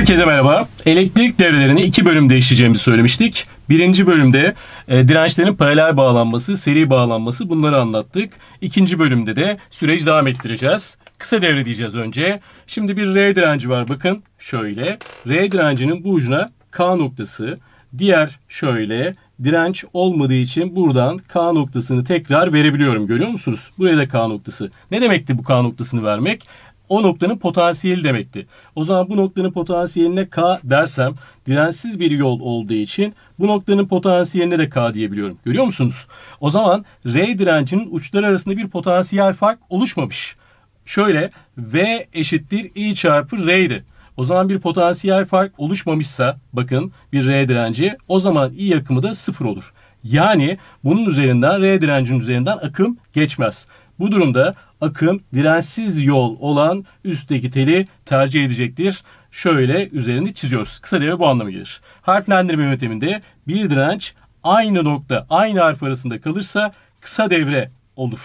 Herkese merhaba. Elektrik devrelerini iki bölümde işleyeceğimizi söylemiştik. Birinci bölümde e, dirençlerin paralel bağlanması, seri bağlanması bunları anlattık. İkinci bölümde de süreci devam ettireceğiz. Kısa devre diyeceğiz önce. Şimdi bir R direnci var bakın şöyle. R direncinin bu ucuna K noktası. Diğer şöyle direnç olmadığı için buradan K noktasını tekrar verebiliyorum. Görüyor musunuz? Buraya da K noktası. Ne demekti bu K noktasını vermek? o noktanın potansiyeli demekti. O zaman bu noktanın potansiyeline K dersem dirensiz bir yol olduğu için bu noktanın potansiyeline de K diyebiliyorum. Görüyor musunuz? O zaman R direncinin uçları arasında bir potansiyel fark oluşmamış. Şöyle V eşittir I çarpı R'ydi. O zaman bir potansiyel fark oluşmamışsa bakın bir R direnci o zaman I akımı da sıfır olur. Yani bunun üzerinden R direncinin üzerinden akım geçmez. Bu durumda akım dirensiz yol olan üstteki teli tercih edecektir. Şöyle üzerinde çiziyoruz. Kısa devre bu anlamı gelir. Harflendirme yönteminde bir direnç aynı nokta aynı harf arasında kalırsa kısa devre olur.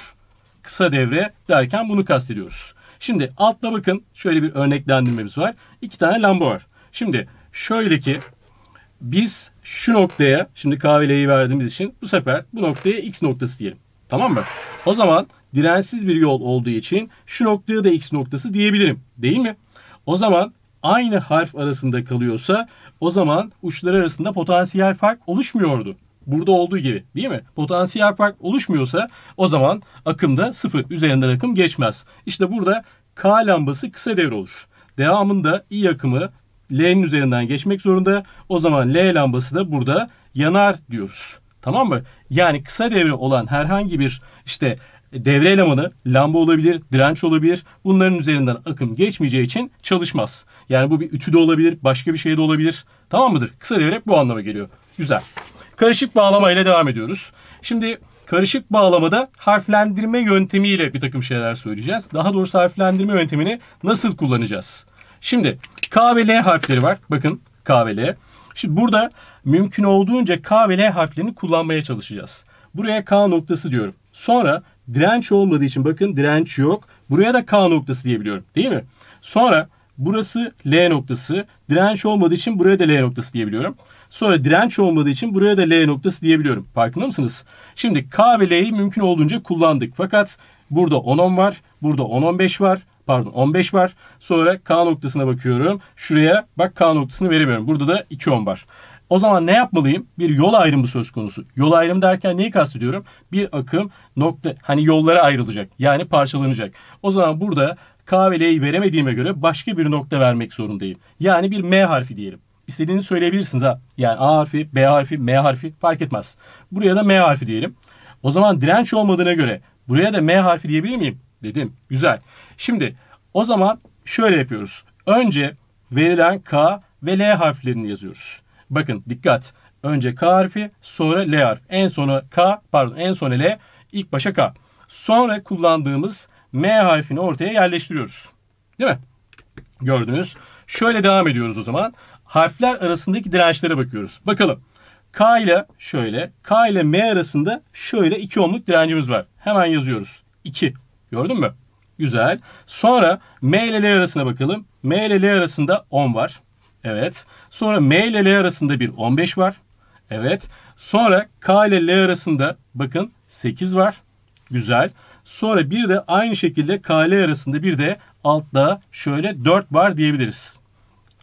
Kısa devre derken bunu kastediyoruz. Şimdi altta bakın şöyle bir örneklendirmemiz var. İki tane lamba var. Şimdi şöyle ki biz şu noktaya şimdi kahveleyi verdiğimiz için bu sefer bu noktaya x noktası diyelim. Tamam mı? O zaman dirensiz bir yol olduğu için şu noktaya da X noktası diyebilirim değil mi? O zaman aynı harf arasında kalıyorsa o zaman uçları arasında potansiyel fark oluşmuyordu. Burada olduğu gibi değil mi? Potansiyel fark oluşmuyorsa o zaman akım da sıfır üzerinden akım geçmez. İşte burada K lambası kısa devre olur. Devamında I akımı L'nin üzerinden geçmek zorunda. O zaman L lambası da burada yanar diyoruz. Tamam mı? Yani kısa devre olan herhangi bir işte e, devre elemanı lamba olabilir, direnç olabilir. Bunların üzerinden akım geçmeyeceği için çalışmaz. Yani bu bir ütü de olabilir, başka bir şey de olabilir. Tamam mıdır? Kısa devre bu anlama geliyor. Güzel. Karışık bağlama ile devam ediyoruz. Şimdi karışık bağlamada harflendirme yöntemiyle bir takım şeyler söyleyeceğiz. Daha doğrusu harflendirme yöntemini nasıl kullanacağız? Şimdi K ve L harfleri var. Bakın K ve L. Şimdi burada mümkün olduğunca K ve L harflerini kullanmaya çalışacağız. Buraya K noktası diyorum. Sonra direnç olmadığı için bakın direnç yok. Buraya da K noktası diyebiliyorum değil mi? Sonra burası L noktası. Direnç olmadığı için buraya da L noktası diyebiliyorum. Sonra direnç olmadığı için buraya da L noktası diyebiliyorum. Farkında mısınız? Şimdi K ve L'yi mümkün olduğunca kullandık. Fakat burada 10-10 var. Burada 10-15 var. Pardon 15 var. Sonra K noktasına bakıyorum. Şuraya bak K noktasını veremiyorum. Burada da 2-10 var. O zaman ne yapmalıyım? Bir yol ayrımı söz konusu. Yol ayrımı derken neyi kastediyorum? Bir akım nokta hani yollara ayrılacak. Yani parçalanacak. O zaman burada K ve L'yi veremediğime göre başka bir nokta vermek zorundayım. Yani bir M harfi diyelim. İstediğini söyleyebilirsiniz ha. Yani A harfi, B harfi, M harfi fark etmez. Buraya da M harfi diyelim. O zaman direnç olmadığına göre buraya da M harfi diyebilir miyim? Dedim. Güzel. Şimdi o zaman şöyle yapıyoruz. Önce verilen K ve L harflerini yazıyoruz. Bakın dikkat. Önce K harfi sonra L harfi. En sona K pardon en sona L ilk başa K. Sonra kullandığımız M harfini ortaya yerleştiriyoruz. Değil mi? Gördünüz. Şöyle devam ediyoruz o zaman. Harfler arasındaki dirençlere bakıyoruz. Bakalım. K ile şöyle, K ile M arasında şöyle 2 ohmluk direncimiz var. Hemen yazıyoruz. 2. Gördün mü? Güzel. Sonra M ile L arasına bakalım. M ile L arasında 10 var. Evet. Sonra M ile L arasında bir 15 var. Evet. Sonra K ile L arasında bakın 8 var. Güzel. Sonra bir de aynı şekilde K ile arasında bir de altta şöyle 4 var diyebiliriz.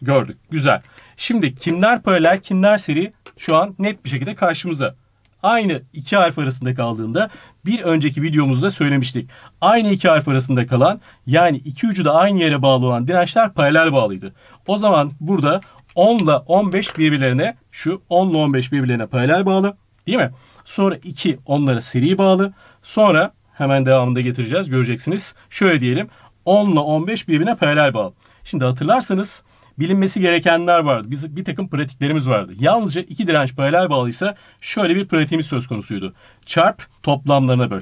Gördük. Güzel. Şimdi kimler paralel kimler seri şu an net bir şekilde karşımıza aynı iki harf arasında kaldığında bir önceki videomuzda söylemiştik. Aynı iki harf arasında kalan yani iki ucu da aynı yere bağlı olan dirençler paralel bağlıydı. O zaman burada 10 ile 15 birbirlerine şu 10 ile 15 birbirlerine paralel bağlı değil mi? Sonra 2 onlara seri bağlı. Sonra hemen devamında getireceğiz göreceksiniz. Şöyle diyelim 10 ile 15 birbirine paralel bağlı. Şimdi hatırlarsanız bilinmesi gerekenler vardı. Biz bir takım pratiklerimiz vardı. Yalnızca iki direnç paralel bağlıysa şöyle bir pratiğimiz söz konusuydu. Çarp toplamlarına böl.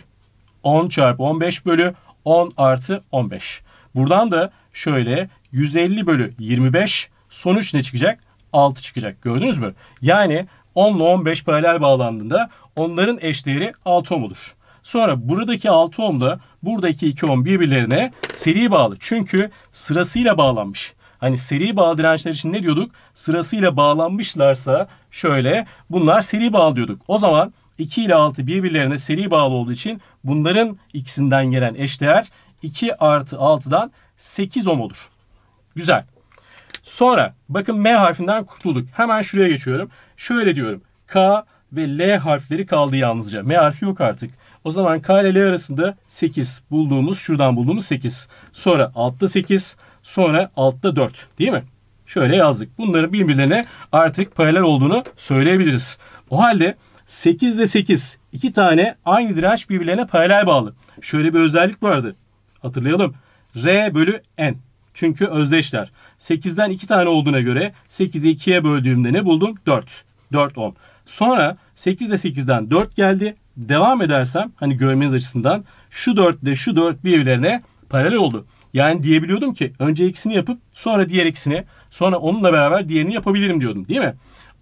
10 çarpı 15 bölü 10 artı 15. Buradan da şöyle 150 bölü 25 sonuç ne çıkacak? 6 çıkacak. Gördünüz mü? Yani 10 ile 15 paralel bağlandığında onların eşdeğeri 6 ohm olur. Sonra buradaki 6 da buradaki 2 ohm birbirlerine seri bağlı. Çünkü sırasıyla bağlanmış. Hani seri bağlı dirençler için ne diyorduk? Sırasıyla bağlanmışlarsa şöyle bunlar seri bağlı diyorduk. O zaman 2 ile 6 birbirlerine seri bağlı olduğu için bunların ikisinden gelen eşdeğer 2 artı 6'dan 8 ohm olur. Güzel. Sonra bakın M harfinden kurtulduk. Hemen şuraya geçiyorum. Şöyle diyorum. K ve L harfleri kaldı yalnızca. M harfi yok artık. O zaman K ile L arasında 8 bulduğumuz şuradan bulduğumuz 8. Sonra altta 8 Sonra altta 4 değil mi? Şöyle yazdık. Bunları birbirlerine artık paralel olduğunu söyleyebiliriz. O halde 8 ile 8 iki tane aynı direnç birbirlerine paralel bağlı. Şöyle bir özellik vardı. Hatırlayalım. R bölü N. Çünkü özdeşler. 8'den 2 tane olduğuna göre 8'i 2'ye böldüğümde ne buldum? 4. 4 ohm. Sonra 8 ile 8'den 4 geldi. Devam edersem hani görmeniz açısından şu 4 ile şu 4 birbirlerine paralel oldu. Yani diyebiliyordum ki önce ikisini yapıp sonra diğer ikisini sonra onunla beraber diğerini yapabilirim diyordum değil mi?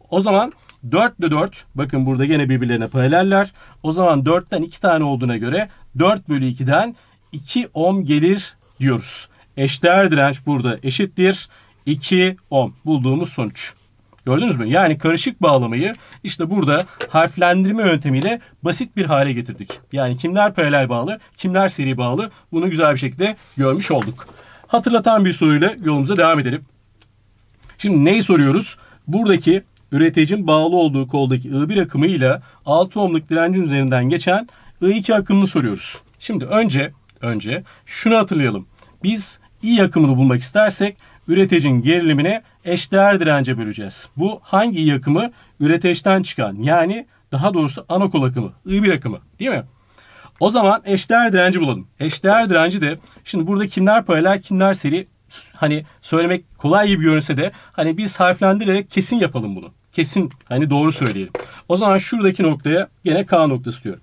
O zaman 4 ile 4 bakın burada gene birbirlerine paraleller. O zaman 4'ten 2 tane olduğuna göre 4 bölü 2'den 2 ohm gelir diyoruz. Eşdeğer direnç burada eşittir. 2 ohm bulduğumuz sonuç. Gördünüz mü? Yani karışık bağlamayı işte burada harflendirme yöntemiyle basit bir hale getirdik. Yani kimler paralel bağlı, kimler seri bağlı bunu güzel bir şekilde görmüş olduk. Hatırlatan bir soruyla yolumuza devam edelim. Şimdi neyi soruyoruz? Buradaki üreticinin bağlı olduğu koldaki I1 akımıyla 6 ohmluk direncin üzerinden geçen I2 akımını soruyoruz. Şimdi önce önce şunu hatırlayalım. Biz I akımını bulmak istersek üreticinin gerilimine eşdeğer dirence böleceğiz. Bu hangi yakımı? Üreteçten çıkan yani daha doğrusu anakol akımı, I1 akımı değil mi? O zaman eşdeğer direnci bulalım. Eşdeğer direnci de şimdi burada kimler paralel kimler seri hani söylemek kolay gibi görünse de hani biz harflendirerek kesin yapalım bunu. Kesin hani doğru söyleyelim. O zaman şuradaki noktaya gene K noktası diyorum.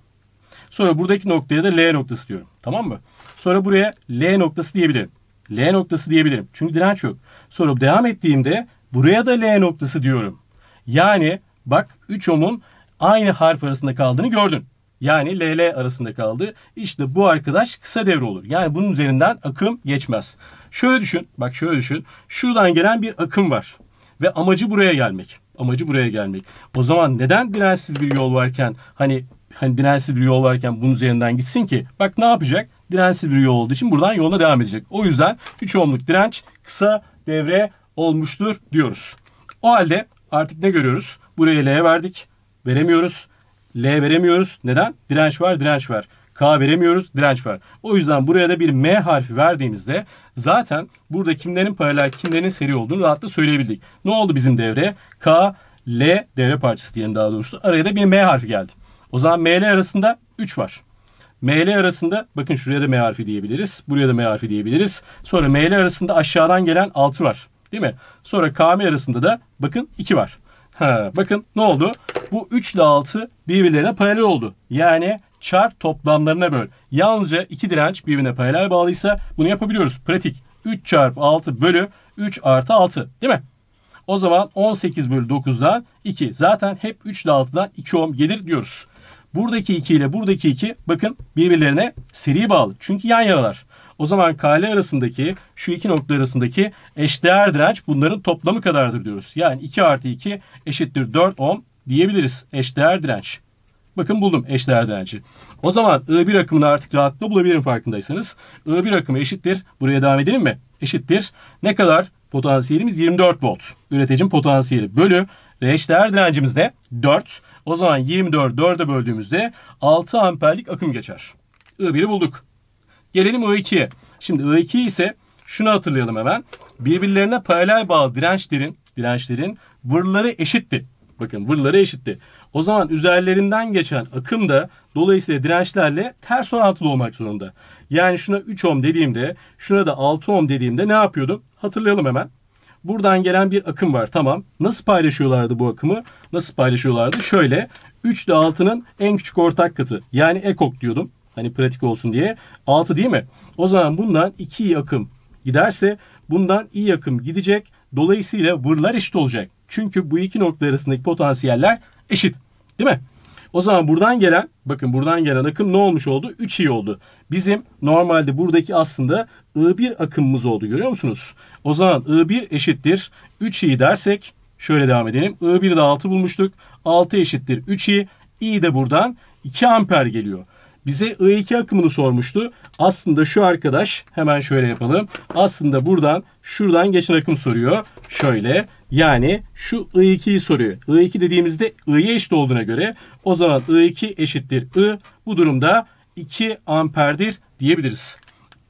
Sonra buradaki noktaya da L noktası diyorum. Tamam mı? Sonra buraya L noktası diyebilirim. L noktası diyebilirim. Çünkü direnç yok. Sonra devam ettiğimde buraya da L noktası diyorum. Yani bak 3 ohmun aynı harf arasında kaldığını gördün. Yani LL arasında kaldı. İşte bu arkadaş kısa devre olur. Yani bunun üzerinden akım geçmez. Şöyle düşün. Bak şöyle düşün. Şuradan gelen bir akım var. Ve amacı buraya gelmek. Amacı buraya gelmek. O zaman neden dirençsiz bir yol varken hani hani dirençsiz bir yol varken bunun üzerinden gitsin ki? Bak ne yapacak? dirençsiz bir yol olduğu için buradan yoluna devam edecek. O yüzden 3 ohmluk direnç kısa devre olmuştur diyoruz. O halde artık ne görüyoruz? Buraya L verdik. Veremiyoruz. L veremiyoruz. Neden? Direnç var, direnç var. K veremiyoruz, direnç var. O yüzden buraya da bir M harfi verdiğimizde zaten burada kimlerin paralel, kimlerin seri olduğunu rahatlıkla söyleyebildik. Ne oldu bizim devre? K, L devre parçası diyelim daha doğrusu. Araya da bir M harfi geldi. O zaman M ile arasında 3 var. ML arasında bakın şuraya da M harfi diyebiliriz. Buraya da M harfi diyebiliriz. Sonra ML arasında aşağıdan gelen 6 var. Değil mi? Sonra KM arasında da bakın 2 var. Ha, bakın ne oldu? Bu 3 ile 6 birbirlerine paralel oldu. Yani çarp toplamlarına böl. Yalnızca iki direnç birbirine paralel bağlıysa bunu yapabiliyoruz. Pratik. 3 çarpı 6 bölü 3 artı 6 değil mi? O zaman 18 bölü 9'dan 2. Zaten hep 3 ile 6'dan 2 ohm gelir diyoruz. Buradaki 2 ile buradaki 2 bakın birbirlerine seri bağlı. Çünkü yan yanalar. O zaman kale arasındaki şu iki nokta arasındaki eşdeğer direnç bunların toplamı kadardır diyoruz. Yani 2 artı 2 eşittir 4 ohm diyebiliriz eşdeğer direnç. Bakın buldum eşdeğer direnci. O zaman I1 akımını artık rahatlıkla bulabilirim farkındaysanız. I1 akımı eşittir. Buraya devam edelim mi? Eşittir. Ne kadar? Potansiyelimiz 24 volt. Üreticinin potansiyeli bölü. Eşdeğer direncimiz de 4. O zaman 24 4'e böldüğümüzde 6 amperlik akım geçer. I1'i bulduk. Gelelim I2'ye. Şimdi I2 ise şunu hatırlayalım hemen. Birbirlerine paralel bağlı dirençlerin dirençlerin vırları eşitti. Bakın vırları eşitti. O zaman üzerlerinden geçen akım da dolayısıyla dirençlerle ters orantılı olmak zorunda. Yani şuna 3 ohm dediğimde, şuna da 6 ohm dediğimde ne yapıyordum? Hatırlayalım hemen. Buradan gelen bir akım var. Tamam. Nasıl paylaşıyorlardı bu akımı? Nasıl paylaşıyorlardı? Şöyle 3 ile 6'nın en küçük ortak katı. Yani ekok diyordum. Hani pratik olsun diye. 6 değil mi? O zaman bundan 2 akım giderse bundan iyi akım gidecek. Dolayısıyla vırlar eşit olacak. Çünkü bu iki nokta arasındaki potansiyeller eşit. Değil mi? O zaman buradan gelen bakın buradan gelen akım ne olmuş oldu? 3 i oldu. Bizim normalde buradaki aslında I1 akımımız oldu görüyor musunuz? O zaman I1 eşittir 3i dersek şöyle devam edelim. I1'de 6 bulmuştuk. 6 eşittir 3i. i de buradan 2 amper geliyor. Bize I2 akımını sormuştu. Aslında şu arkadaş hemen şöyle yapalım. Aslında buradan şuradan geçen akım soruyor. Şöyle yani şu I2'yi soruyor. I2 dediğimizde I'ye eşit olduğuna göre o zaman I2 eşittir I. Bu durumda 2 amperdir diyebiliriz.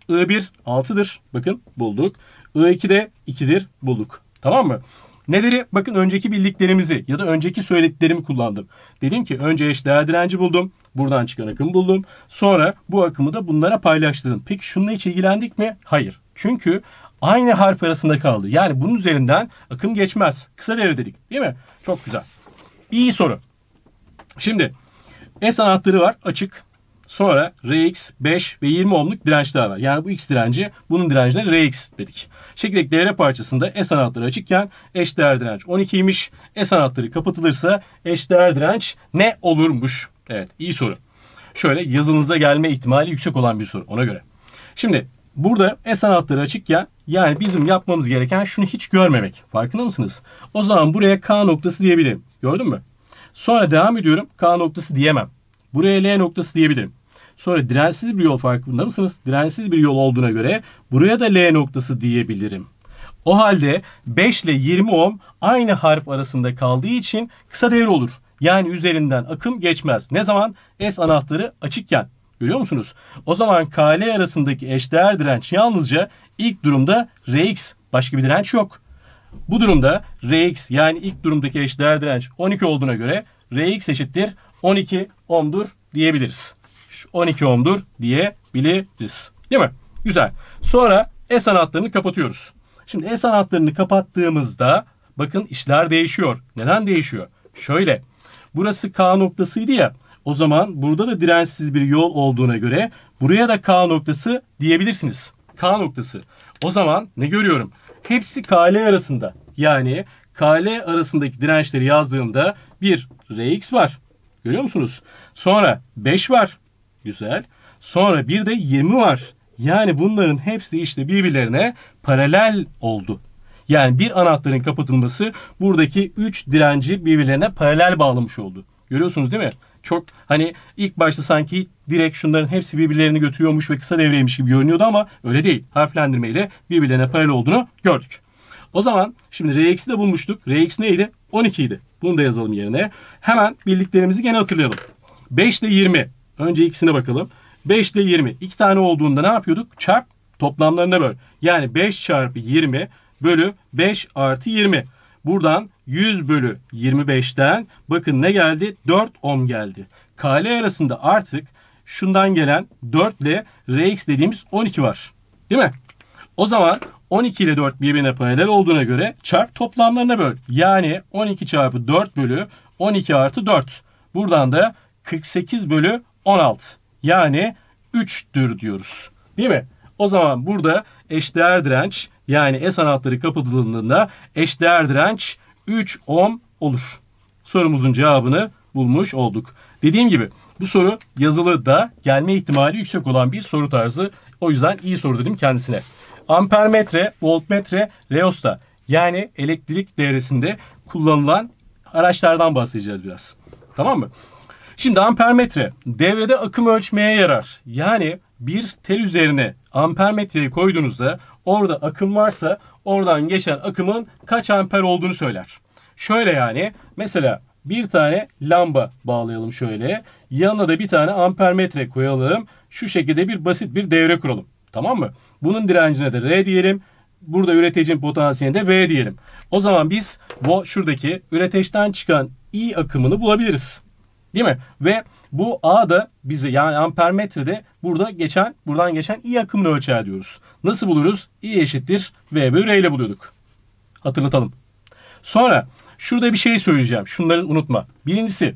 I1 6'dır. Bakın bulduk. I2 de 2'dir. Bulduk. Tamam mı? Neleri? Bakın önceki bildiklerimizi ya da önceki söylediklerimi kullandım. Dedim ki önce eş değer direnci buldum. Buradan çıkan akım buldum. Sonra bu akımı da bunlara paylaştırdım. Peki şununla hiç ilgilendik mi? Hayır. Çünkü aynı harf arasında kaldı. Yani bunun üzerinden akım geçmez. Kısa devre dedik değil mi? Çok güzel. İyi soru. Şimdi S anahtarı var açık. Sonra Rx 5 ve 20 ohmluk dirençler var. Yani bu X direnci, bunun direncine Rx dedik. Çekirdek devre parçasında S anahtarı açıkken eş değer direnç 12'ymiş. S anahtarı kapatılırsa eş değer direnç ne olurmuş? Evet iyi soru. Şöyle yazınıza gelme ihtimali yüksek olan bir soru ona göre. Şimdi burada S anahtarı açıkken yani bizim yapmamız gereken şunu hiç görmemek. Farkında mısınız? O zaman buraya K noktası diyebilirim. Gördün mü? Sonra devam ediyorum. K noktası diyemem. Buraya L noktası diyebilirim. Sonra dirensiz bir yol farkında mısınız? Dirensiz bir yol olduğuna göre buraya da L noktası diyebilirim. O halde 5 ile 20 ohm aynı harf arasında kaldığı için kısa devre olur. Yani üzerinden akım geçmez. Ne zaman? S anahtarı açıkken. Görüyor musunuz? O zaman KL arasındaki eşdeğer direnç yalnızca ilk durumda RX. Başka bir direnç yok. Bu durumda Rx yani ilk durumdaki eşdeğer direnç 12 olduğuna göre Rx eşittir 12 ohm'dur diyebiliriz. 12 ohm'dur diyebiliriz. Değil mi? Güzel. Sonra e S anahtarını kapatıyoruz. Şimdi e S anahtarını kapattığımızda bakın işler değişiyor. Neden değişiyor? Şöyle. Burası K noktasıydı ya. O zaman burada da dirençsiz bir yol olduğuna göre buraya da K noktası diyebilirsiniz. K noktası. O zaman ne görüyorum? Hepsi KL arasında. Yani KL arasındaki dirençleri yazdığımda bir RX var. Görüyor musunuz? Sonra 5 var. Güzel. Sonra bir de 20 var. Yani bunların hepsi işte birbirlerine paralel oldu. Yani bir anahtarın kapatılması buradaki 3 direnci birbirlerine paralel bağlamış oldu. Görüyorsunuz değil mi? Çok hani ilk başta sanki direkt şunların hepsi birbirlerini götürüyormuş ve kısa devreymiş gibi görünüyordu ama öyle değil. Harflendirmeyle birbirlerine paralel olduğunu gördük. O zaman şimdi Rx'i de bulmuştuk. Rx neydi? 12 idi. Bunu da yazalım yerine. Hemen bildiklerimizi gene hatırlayalım. 5 ile 20. Önce ikisine bakalım. 5 ile 20. 2 tane olduğunda ne yapıyorduk? Çarp toplamlarına böl. Yani 5 çarpı 20 bölü 5 artı 20. Buradan 100 bölü 25'ten bakın ne geldi? 4 ohm geldi. KL arasında artık şundan gelen 4 ile Rx dediğimiz 12 var. Değil mi? O zaman 12 ile 4 birbirine paralel olduğuna göre çarp toplamlarına böl. Yani 12 çarpı 4 bölü 12 artı 4. Buradan da 48 bölü 16. Yani 3'tür diyoruz. Değil mi? O zaman burada eşdeğer direnç yani S anahtarı kapatıldığında eşdeğer direnç 3 ohm olur. Sorumuzun cevabını bulmuş olduk. Dediğim gibi bu soru yazılı da gelme ihtimali yüksek olan bir soru tarzı. O yüzden iyi soru dedim kendisine. Ampermetre, voltmetre, reosta yani elektrik devresinde kullanılan araçlardan bahsedeceğiz biraz. Tamam mı? Şimdi ampermetre devrede akım ölçmeye yarar. Yani bir tel üzerine ampermetreyi koyduğunuzda orada akım varsa oradan geçen akımın kaç amper olduğunu söyler. Şöyle yani mesela bir tane lamba bağlayalım şöyle. Yanına da bir tane ampermetre koyalım. Şu şekilde bir basit bir devre kuralım. Tamam mı? Bunun direncine de R diyelim. Burada üreticinin potansiyeline de V diyelim. O zaman biz bu şuradaki üreteçten çıkan I akımını bulabiliriz. Değil mi? Ve bu A da bize yani ampermetre de burada geçen buradan geçen i akımını ölçer diyoruz. Nasıl buluruz? i eşittir V bölü R ile buluyorduk. Hatırlatalım. Sonra şurada bir şey söyleyeceğim. Şunları unutma. Birincisi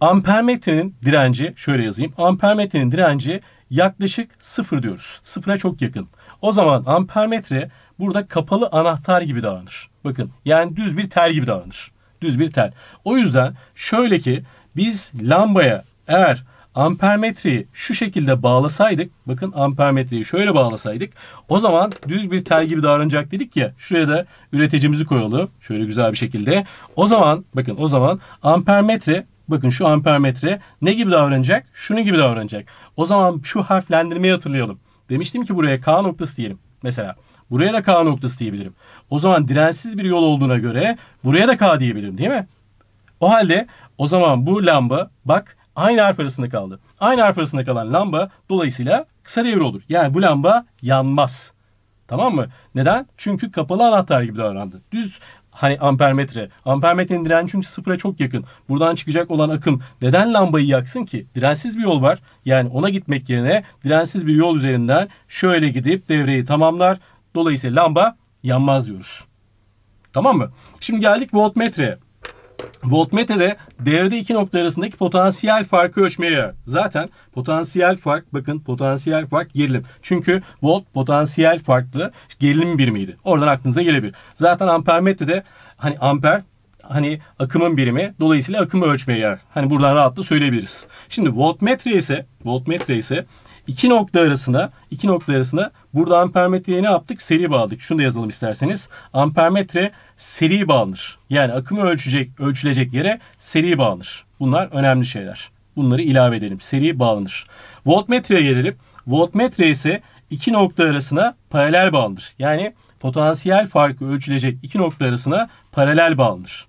ampermetrenin direnci şöyle yazayım. Ampermetrenin direnci yaklaşık sıfır diyoruz. Sıfıra çok yakın. O zaman ampermetre burada kapalı anahtar gibi davranır. Bakın yani düz bir tel gibi davranır. Düz bir tel. O yüzden şöyle ki biz lambaya eğer ampermetreyi şu şekilde bağlasaydık, bakın ampermetreyi şöyle bağlasaydık, o zaman düz bir tel gibi davranacak dedik ya, şuraya da üreticimizi koyalım, şöyle güzel bir şekilde. O zaman, bakın o zaman ampermetre, bakın şu ampermetre ne gibi davranacak? Şunu gibi davranacak. O zaman şu harflendirmeyi hatırlayalım. Demiştim ki buraya K noktası diyelim. Mesela buraya da K noktası diyebilirim. O zaman dirensiz bir yol olduğuna göre buraya da K diyebilirim değil mi? O halde o zaman bu lamba bak aynı harf arasında kaldı. Aynı harf arasında kalan lamba dolayısıyla kısa devre olur. Yani bu lamba yanmaz. Tamam mı? Neden? Çünkü kapalı anahtar gibi davrandı. Düz hani ampermetre. Ampermetrenin direnci çünkü sıfıra çok yakın. Buradan çıkacak olan akım neden lambayı yaksın ki? Dirensiz bir yol var. Yani ona gitmek yerine dirensiz bir yol üzerinden şöyle gidip devreyi tamamlar. Dolayısıyla lamba yanmaz diyoruz. Tamam mı? Şimdi geldik voltmetreye. Voltmetre de değerde iki nokta arasındaki potansiyel farkı ölçmeye yarar. Zaten potansiyel fark bakın potansiyel fark gerilim. Çünkü volt potansiyel farklı gerilim birimiydi. Oradan aklınıza gelebilir. Zaten ampermetre de hani amper hani akımın birimi dolayısıyla akımı ölçmeye yarar. Hani buradan rahatla söyleyebiliriz. Şimdi voltmetre ise voltmetre ise İki nokta arasında, iki nokta arasında burada ampermetreye ne yaptık? Seri bağladık. Şunu da yazalım isterseniz. Ampermetre seri bağlanır. Yani akımı ölçecek, ölçülecek yere seri bağlanır. Bunlar önemli şeyler. Bunları ilave edelim. Seri bağlanır. Voltmetreye gelelim. Voltmetre ise iki nokta arasına paralel bağlanır. Yani potansiyel farkı ölçülecek iki nokta arasına paralel bağlanır.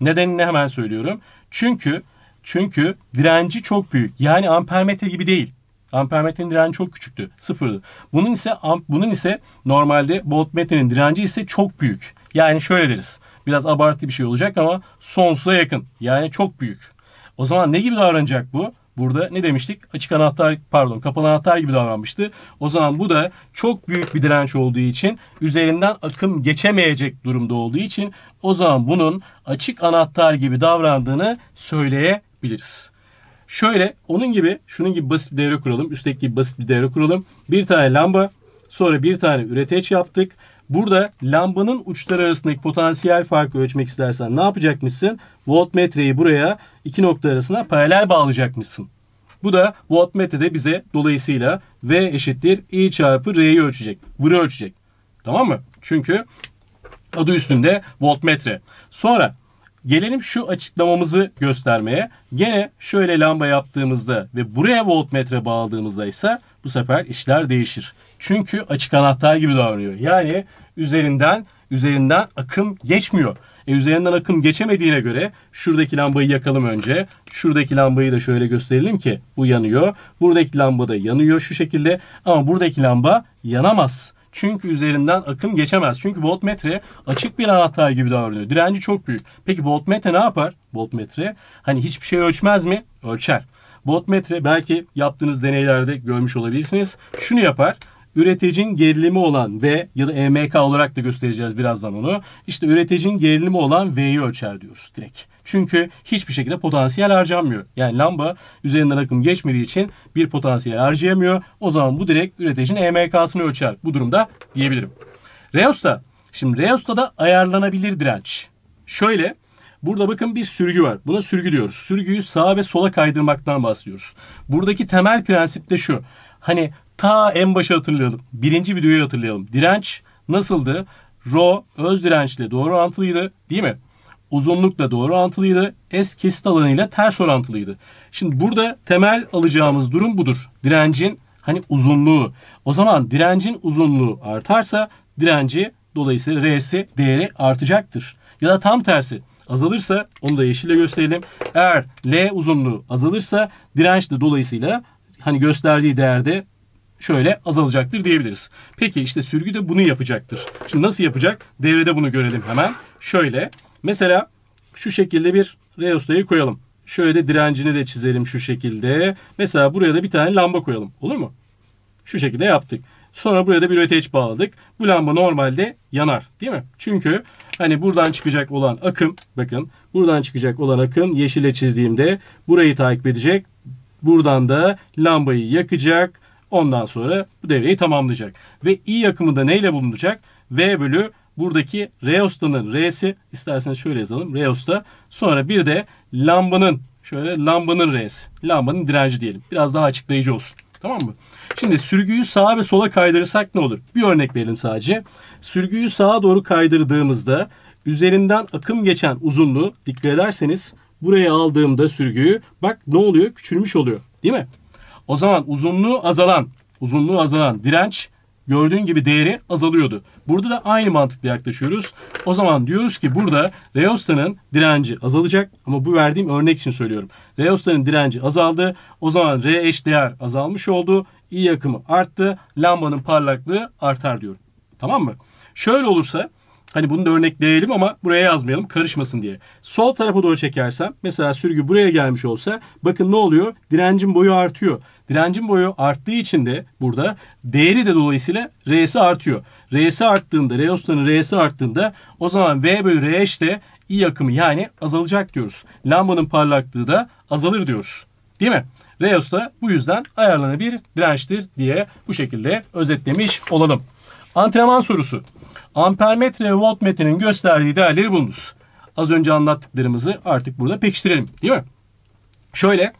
Nedenini hemen söylüyorum. Çünkü çünkü direnci çok büyük. Yani ampermetre gibi değil. Ampermetrenin direnci çok küçüktü. Sıfırdı. Bunun ise bunun ise normalde voltmetrenin direnci ise çok büyük. Yani şöyle deriz. Biraz abartı bir şey olacak ama sonsuza yakın. Yani çok büyük. O zaman ne gibi davranacak bu? Burada ne demiştik? Açık anahtar pardon kapalı anahtar gibi davranmıştı. O zaman bu da çok büyük bir direnç olduğu için üzerinden akım geçemeyecek durumda olduğu için o zaman bunun açık anahtar gibi davrandığını söyleyebiliriz. Şöyle onun gibi şunun gibi basit bir devre kuralım. Üstteki gibi basit bir devre kuralım. Bir tane lamba sonra bir tane üreteç yaptık. Burada lambanın uçları arasındaki potansiyel farkı ölçmek istersen ne yapacakmışsın? Voltmetreyi buraya iki nokta arasına paralel bağlayacakmışsın. Bu da voltmetrede bize dolayısıyla V eşittir I çarpı R'yi ölçecek. Vırı ölçecek. Tamam mı? Çünkü adı üstünde voltmetre. Sonra Gelelim şu açıklamamızı göstermeye. Gene şöyle lamba yaptığımızda ve buraya voltmetre bağladığımızda ise bu sefer işler değişir. Çünkü açık anahtar gibi davranıyor. Yani üzerinden üzerinden akım geçmiyor. E üzerinden akım geçemediğine göre şuradaki lambayı yakalım önce. Şuradaki lambayı da şöyle gösterelim ki bu yanıyor. Buradaki lamba da yanıyor şu şekilde. Ama buradaki lamba yanamaz. Çünkü üzerinden akım geçemez. Çünkü voltmetre açık bir anahtar gibi davranıyor. Direnci çok büyük. Peki voltmetre ne yapar? Voltmetre hani hiçbir şey ölçmez mi? Ölçer. Voltmetre belki yaptığınız deneylerde görmüş olabilirsiniz. Şunu yapar üreticinin gerilimi olan V ya da EMK olarak da göstereceğiz birazdan onu. İşte üreticinin gerilimi olan V'yi ölçer diyoruz direkt. Çünkü hiçbir şekilde potansiyel harcamıyor. Yani lamba üzerinden akım geçmediği için bir potansiyel harcayamıyor. O zaman bu direkt üreticinin EMK'sını ölçer. Bu durumda diyebilirim. Reosta. Şimdi Reosta da ayarlanabilir direnç. Şöyle Burada bakın bir sürgü var. Buna sürgü diyoruz. Sürgüyü sağa ve sola kaydırmaktan bahsediyoruz. Buradaki temel prensip de şu. Hani ta en başa hatırlayalım. Birinci videoyu hatırlayalım. Direnç nasıldı? Rho öz dirençle doğru orantılıydı değil mi? uzunlukla doğru orantılıydı. S kesit alanıyla ters orantılıydı. Şimdi burada temel alacağımız durum budur. Direncin hani uzunluğu. O zaman direncin uzunluğu artarsa direnci dolayısıyla R'si değeri artacaktır. Ya da tam tersi azalırsa onu da yeşille gösterelim. Eğer L uzunluğu azalırsa direnç de dolayısıyla hani gösterdiği değerde şöyle azalacaktır diyebiliriz. Peki işte sürgü de bunu yapacaktır. Şimdi nasıl yapacak? Devrede bunu görelim hemen. Şöyle Mesela şu şekilde bir reostayı koyalım. Şöyle de direncini de çizelim şu şekilde. Mesela buraya da bir tane lamba koyalım. Olur mu? Şu şekilde yaptık. Sonra buraya da bir öteç bağladık. Bu lamba normalde yanar değil mi? Çünkü hani buradan çıkacak olan akım bakın buradan çıkacak olan akım yeşile çizdiğimde burayı takip edecek. Buradan da lambayı yakacak. Ondan sonra bu devreyi tamamlayacak. Ve i akımı da neyle bulunacak? V bölü buradaki reostanın R'si isterseniz şöyle yazalım. Reosta. Sonra bir de lambanın şöyle lambanın R'si. Lambanın direnci diyelim. Biraz daha açıklayıcı olsun. Tamam mı? Şimdi sürgüyü sağa ve sola kaydırırsak ne olur? Bir örnek verelim sadece. Sürgüyü sağa doğru kaydırdığımızda üzerinden akım geçen uzunluğu dikkat ederseniz buraya aldığımda sürgüyü bak ne oluyor? Küçülmüş oluyor. Değil mi? O zaman uzunluğu azalan, uzunluğu azalan direnç gördüğün gibi değeri azalıyordu. Burada da aynı mantıkla yaklaşıyoruz. O zaman diyoruz ki burada Reosta'nın direnci azalacak ama bu verdiğim örnek için söylüyorum. Reosta'nın direnci azaldı. O zaman R eş değer azalmış oldu. I yakımı arttı. Lambanın parlaklığı artar diyorum. Tamam mı? Şöyle olursa Hani bunu da örnekleyelim ama buraya yazmayalım karışmasın diye. Sol tarafa doğru çekersem mesela sürgü buraya gelmiş olsa bakın ne oluyor? Direncin boyu artıyor. Direncin boyu arttığı için de burada değeri de dolayısıyla R'si artıyor. R'si arttığında, R ustanın R'si arttığında o zaman V bölü R işte i akımı yani azalacak diyoruz. Lambanın parlaklığı da azalır diyoruz. Değil mi? Reos da bu yüzden ayarlanabilir dirençtir diye bu şekilde özetlemiş olalım. Antrenman sorusu ampermetre ve voltmetrenin gösterdiği değerleri bulunuz. Az önce anlattıklarımızı artık burada pekiştirelim değil mi? Şöyle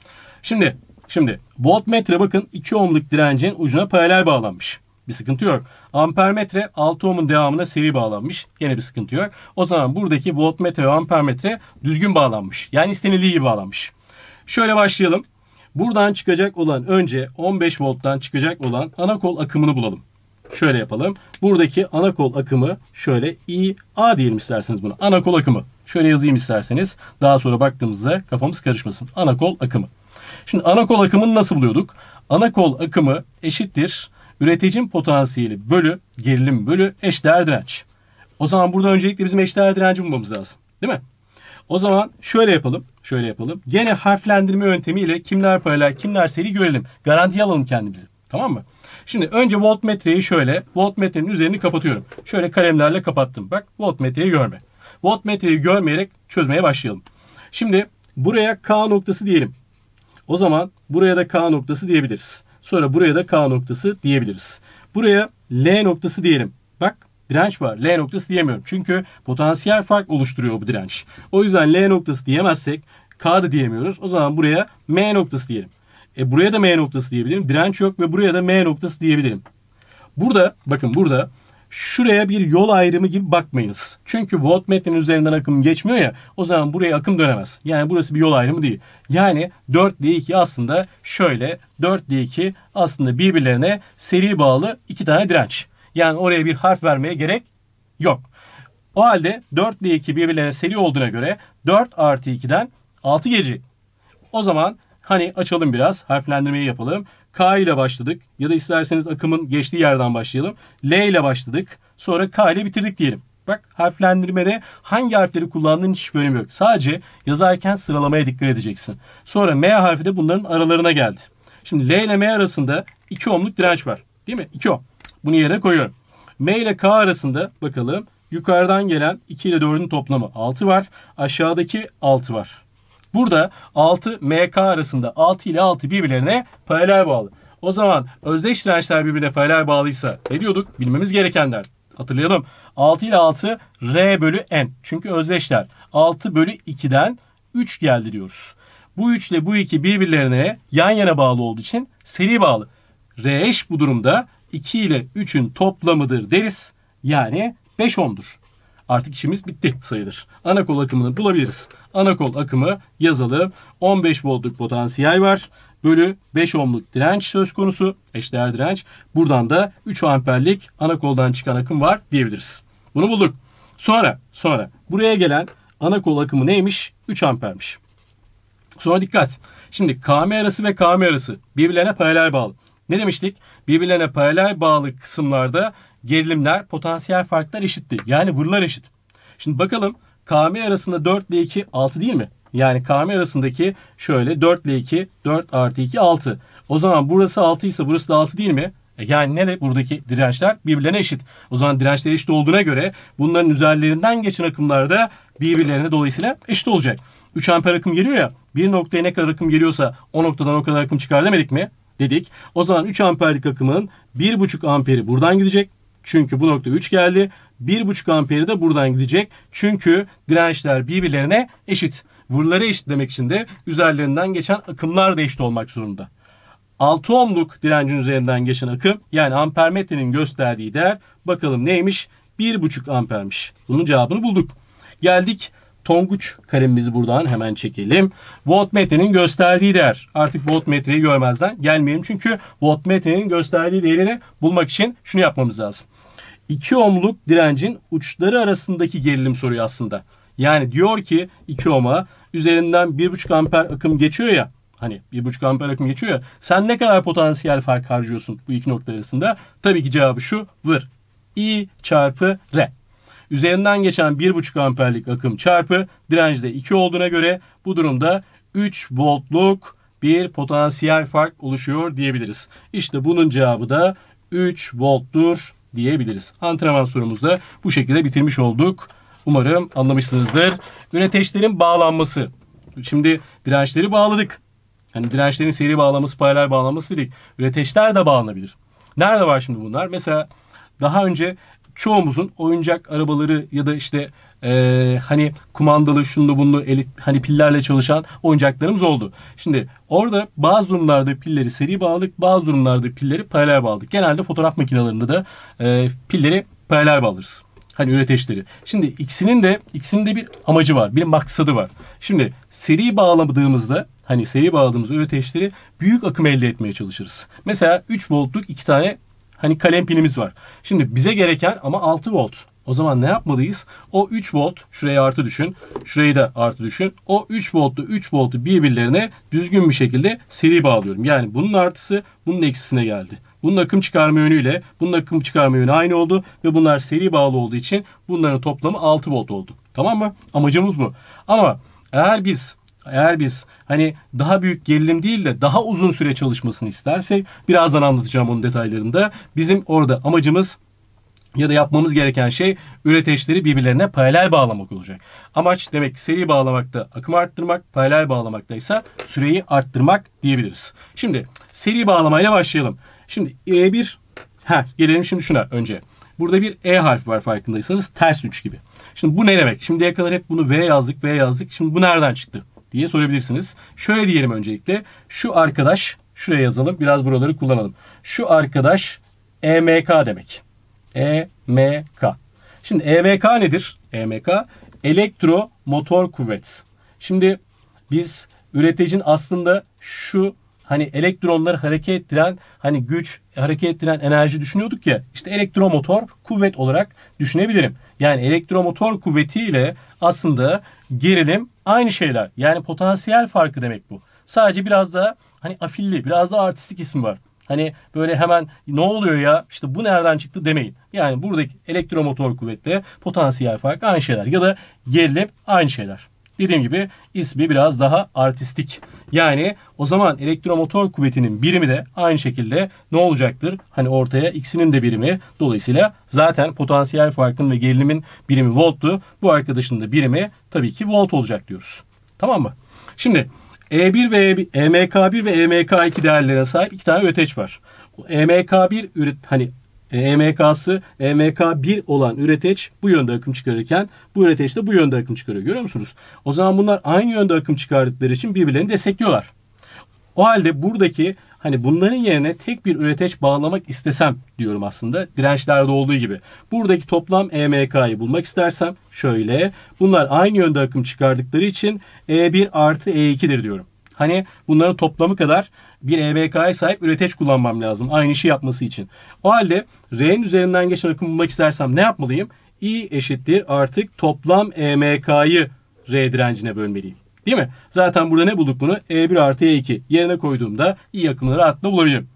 şimdi şimdi voltmetre bakın 2 ohmluk direncin ucuna paralel bağlanmış. Bir sıkıntı yok. Ampermetre 6 ohmun devamına seri bağlanmış. Yine bir sıkıntı yok. O zaman buradaki voltmetre ve ampermetre düzgün bağlanmış. Yani istenildiği gibi bağlanmış. Şöyle başlayalım. Buradan çıkacak olan önce 15 volttan çıkacak olan ana kol akımını bulalım. Şöyle yapalım. Buradaki ana kol akımı şöyle I_A diyelim isterseniz bunu. Ana kol akımı. Şöyle yazayım isterseniz. Daha sonra baktığımızda kafamız karışmasın. Ana kol akımı. Şimdi ana kol akımını nasıl buluyorduk? Ana kol akımı eşittir. Üreticinin potansiyeli bölü gerilim bölü eşdeğer direnç. O zaman burada öncelikle bizim eşdeğer direnci bulmamız lazım. Değil mi? O zaman şöyle yapalım. Şöyle yapalım. Gene harflendirme yöntemiyle kimler paralel, kimler seri görelim. Garantiye alalım kendimizi. Tamam mı? Şimdi önce voltmetreyi şöyle voltmetrenin üzerini kapatıyorum. Şöyle kalemlerle kapattım. Bak voltmetreyi görme. Voltmetreyi görmeyerek çözmeye başlayalım. Şimdi buraya K noktası diyelim. O zaman buraya da K noktası diyebiliriz. Sonra buraya da K noktası diyebiliriz. Buraya L noktası diyelim. Bak direnç var. L noktası diyemiyorum. Çünkü potansiyel fark oluşturuyor bu direnç. O yüzden L noktası diyemezsek K da diyemiyoruz. O zaman buraya M noktası diyelim. E buraya da M noktası diyebilirim. Direnç yok ve buraya da M noktası diyebilirim. Burada bakın burada şuraya bir yol ayrımı gibi bakmayınız. Çünkü voltmetrenin üzerinden akım geçmiyor ya o zaman buraya akım dönemez. Yani burası bir yol ayrımı değil. Yani 4D2 aslında şöyle 4D2 aslında birbirlerine seri bağlı iki tane direnç. Yani oraya bir harf vermeye gerek yok. O halde 4 ile 2 birbirlerine seri olduğuna göre 4 artı 2'den 6 gelecek. O zaman Hani açalım biraz harflendirmeyi yapalım. K ile başladık ya da isterseniz akımın geçtiği yerden başlayalım. L ile başladık sonra K ile bitirdik diyelim. Bak harflendirmede hangi harfleri kullandığın hiçbir önemi yok. Sadece yazarken sıralamaya dikkat edeceksin. Sonra M harfi de bunların aralarına geldi. Şimdi L ile M arasında 2 ohmluk direnç var. Değil mi? 2 ohm. Bunu yere koyuyorum. M ile K arasında bakalım yukarıdan gelen 2 ile 4'ün toplamı 6 var. Aşağıdaki 6 var. Burada 6 MK arasında 6 ile 6 birbirlerine paralel bağlı. O zaman özdeş dirençler birbirine paralel bağlıysa ne diyorduk? Bilmemiz gerekenler. Hatırlayalım. 6 ile 6 R bölü N. Çünkü özdeşler. 6 bölü 2'den 3 geldi diyoruz. Bu 3 ile bu 2 birbirlerine yan yana bağlı olduğu için seri bağlı. R eş bu durumda 2 ile 3'ün toplamıdır deriz. Yani 5 ohm'dur. Artık işimiz bitti sayılır. Ana kol akımını bulabiliriz. Ana kol akımı yazalım. 15 voltluk potansiyel var. Bölü 5 ohmluk direnç söz konusu. Eşdeğer direnç. Buradan da 3 amperlik ana koldan çıkan akım var diyebiliriz. Bunu bulduk. Sonra sonra buraya gelen ana kol akımı neymiş? 3 ampermiş. Sonra dikkat. Şimdi KM arası ve KM arası birbirlerine paralel bağlı. Ne demiştik? Birbirlerine paralel bağlı kısımlarda gerilimler, potansiyel farklar eşitti. Yani vurular eşit. Şimdi bakalım KM arasında 4 ile 2 6 değil mi? Yani KM arasındaki şöyle 4 ile 2 4 artı 2 6. O zaman burası 6 ise burası da 6 değil mi? E yani ne de buradaki dirençler birbirlerine eşit. O zaman dirençler eşit olduğuna göre bunların üzerlerinden geçen akımlarda birbirlerine dolayısıyla eşit olacak. 3 amper akım geliyor ya bir noktaya ne kadar akım geliyorsa o noktadan o kadar akım çıkar demedik mi? Dedik. O zaman 3 amperlik akımın 1,5 amperi buradan gidecek. Çünkü bu nokta 3 geldi. 1,5 amperi de buradan gidecek. Çünkü dirençler birbirlerine eşit. Vurları eşit demek için de üzerlerinden geçen akımlar da eşit olmak zorunda. 6 ohmluk direncin üzerinden geçen akım yani ampermetrenin gösterdiği değer bakalım neymiş? 1,5 ampermiş. Bunun cevabını bulduk. Geldik Tonguç kalemimizi buradan hemen çekelim. Voltmetrenin gösterdiği değer. Artık voltmetreyi görmezden gelmeyelim. Çünkü voltmetrenin gösterdiği değerini bulmak için şunu yapmamız lazım. 2 ohmluk direncin uçları arasındaki gerilim soruyor aslında. Yani diyor ki 2 ohm'a üzerinden 1,5 amper akım geçiyor ya. Hani 1,5 amper akım geçiyor ya. Sen ne kadar potansiyel fark harcıyorsun bu iki nokta arasında? Tabii ki cevabı şu. Vır. I çarpı R. Üzerinden geçen 1,5 amperlik akım çarpı dirençte 2 olduğuna göre bu durumda 3 voltluk bir potansiyel fark oluşuyor diyebiliriz. İşte bunun cevabı da 3 volttur diyebiliriz. Antrenman sorumuzu da bu şekilde bitirmiş olduk. Umarım anlamışsınızdır. Üreteçlerin bağlanması. Şimdi dirençleri bağladık. Hani dirençlerin seri bağlaması, paralel bağlaması dedik. Üreteçler de bağlanabilir. Nerede var şimdi bunlar? Mesela daha önce çoğumuzun oyuncak arabaları ya da işte e, hani kumandalı şunlu bunlu el, hani pillerle çalışan oyuncaklarımız oldu. Şimdi orada bazı durumlarda pilleri seri bağladık bazı durumlarda pilleri paralel bağladık. Genelde fotoğraf makinelerinde de e, pilleri paralel bağlarız. Hani üreteçleri. Şimdi ikisinin de ikisinin de bir amacı var. Bir maksadı var. Şimdi seri bağlamadığımızda hani seri bağladığımız üreteçleri büyük akım elde etmeye çalışırız. Mesela 3 voltluk 2 tane hani kalem pilimiz var. Şimdi bize gereken ama 6 volt. O zaman ne yapmalıyız? O 3 volt şuraya artı düşün. Şurayı da artı düşün. O 3 voltlu 3 voltlu birbirlerine düzgün bir şekilde seri bağlıyorum. Yani bunun artısı bunun eksisine geldi. Bunun akım çıkarma yönüyle bunun akım çıkarma yönü aynı oldu ve bunlar seri bağlı olduğu için bunların toplamı 6 volt oldu. Tamam mı? Amacımız bu. Ama eğer biz eğer biz hani daha büyük gerilim değil de daha uzun süre çalışmasını istersek birazdan anlatacağım onun detaylarında. Bizim orada amacımız ya da yapmamız gereken şey üreteçleri birbirlerine paralel bağlamak olacak. Amaç demek ki seri bağlamakta akımı arttırmak, paralel bağlamakta ise süreyi arttırmak diyebiliriz. Şimdi seri bağlamayla başlayalım. Şimdi E1, ha gelelim şimdi şuna önce. Burada bir E harfi var farkındaysanız ters üç gibi. Şimdi bu ne demek? Şimdiye kadar hep bunu V yazdık, V yazdık. Şimdi bu nereden çıktı diye sorabilirsiniz. Şöyle diyelim öncelikle. Şu arkadaş, şuraya yazalım. Biraz buraları kullanalım. Şu arkadaş EMK demek. EMK. Şimdi EMK nedir? EMK elektro motor kuvvet. Şimdi biz üreticinin aslında şu hani elektronları hareket ettiren hani güç hareket ettiren enerji düşünüyorduk ya işte elektromotor kuvvet olarak düşünebilirim. Yani elektromotor kuvvetiyle aslında gerilim aynı şeyler. Yani potansiyel farkı demek bu. Sadece biraz daha hani afilli, biraz daha artistik isim var. Hani böyle hemen ne oluyor ya işte bu nereden çıktı demeyin. Yani buradaki elektromotor kuvvetle potansiyel fark aynı şeyler ya da gerilim aynı şeyler. Dediğim gibi ismi biraz daha artistik. Yani o zaman elektromotor kuvvetinin birimi de aynı şekilde ne olacaktır? Hani ortaya ikisinin de birimi. Dolayısıyla zaten potansiyel farkın ve gerilimin birimi volttu. Bu arkadaşın da birimi tabii ki volt olacak diyoruz. Tamam mı? Şimdi e1 ve E1, EMK1 ve EMK2 değerlerine sahip iki tane üreteç var. Bu EMK1 üret hani EMK'sı e EMK1 olan üreteç bu yönde akım çıkarırken bu üreteç de bu yönde akım çıkarıyor. Görüyor musunuz? O zaman bunlar aynı yönde akım çıkardıkları için birbirlerini destekliyorlar. O halde buradaki hani bunların yerine tek bir üreteç bağlamak istesem diyorum aslında dirençlerde olduğu gibi. Buradaki toplam EMK'yı bulmak istersem şöyle bunlar aynı yönde akım çıkardıkları için E1 artı E2'dir diyorum. Hani bunların toplamı kadar bir EMK'ya sahip üreteç kullanmam lazım. Aynı işi yapması için. O halde R'nin üzerinden geçen akımı bulmak istersem ne yapmalıyım? I eşittir artık toplam EMK'yı R direncine bölmeliyim. Değil mi? Zaten burada ne bulduk bunu? E1 artı E2 yerine koyduğumda i akımını rahatlıkla bulabilirim.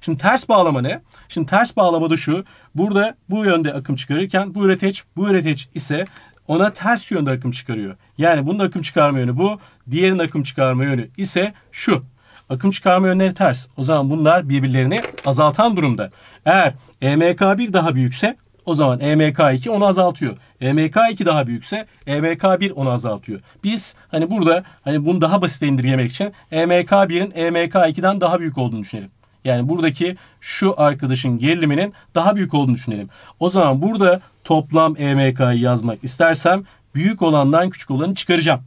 Şimdi ters bağlama ne? Şimdi ters bağlama da şu. Burada bu yönde akım çıkarırken bu üreteç, bu üreteç ise ona ters yönde akım çıkarıyor. Yani bunun akım çıkarma yönü bu. Diğerinin akım çıkarma yönü ise şu. Akım çıkarma yönleri ters. O zaman bunlar birbirlerini azaltan durumda. Eğer EMK1 daha büyükse o zaman EMK2 onu azaltıyor. EMK2 daha büyükse EMK1 onu azaltıyor. Biz hani burada hani bunu daha basite indirgemek için EMK1'in EMK2'den daha büyük olduğunu düşünelim. Yani buradaki şu arkadaşın geriliminin daha büyük olduğunu düşünelim. O zaman burada toplam EMK'yı yazmak istersem büyük olandan küçük olanı çıkaracağım.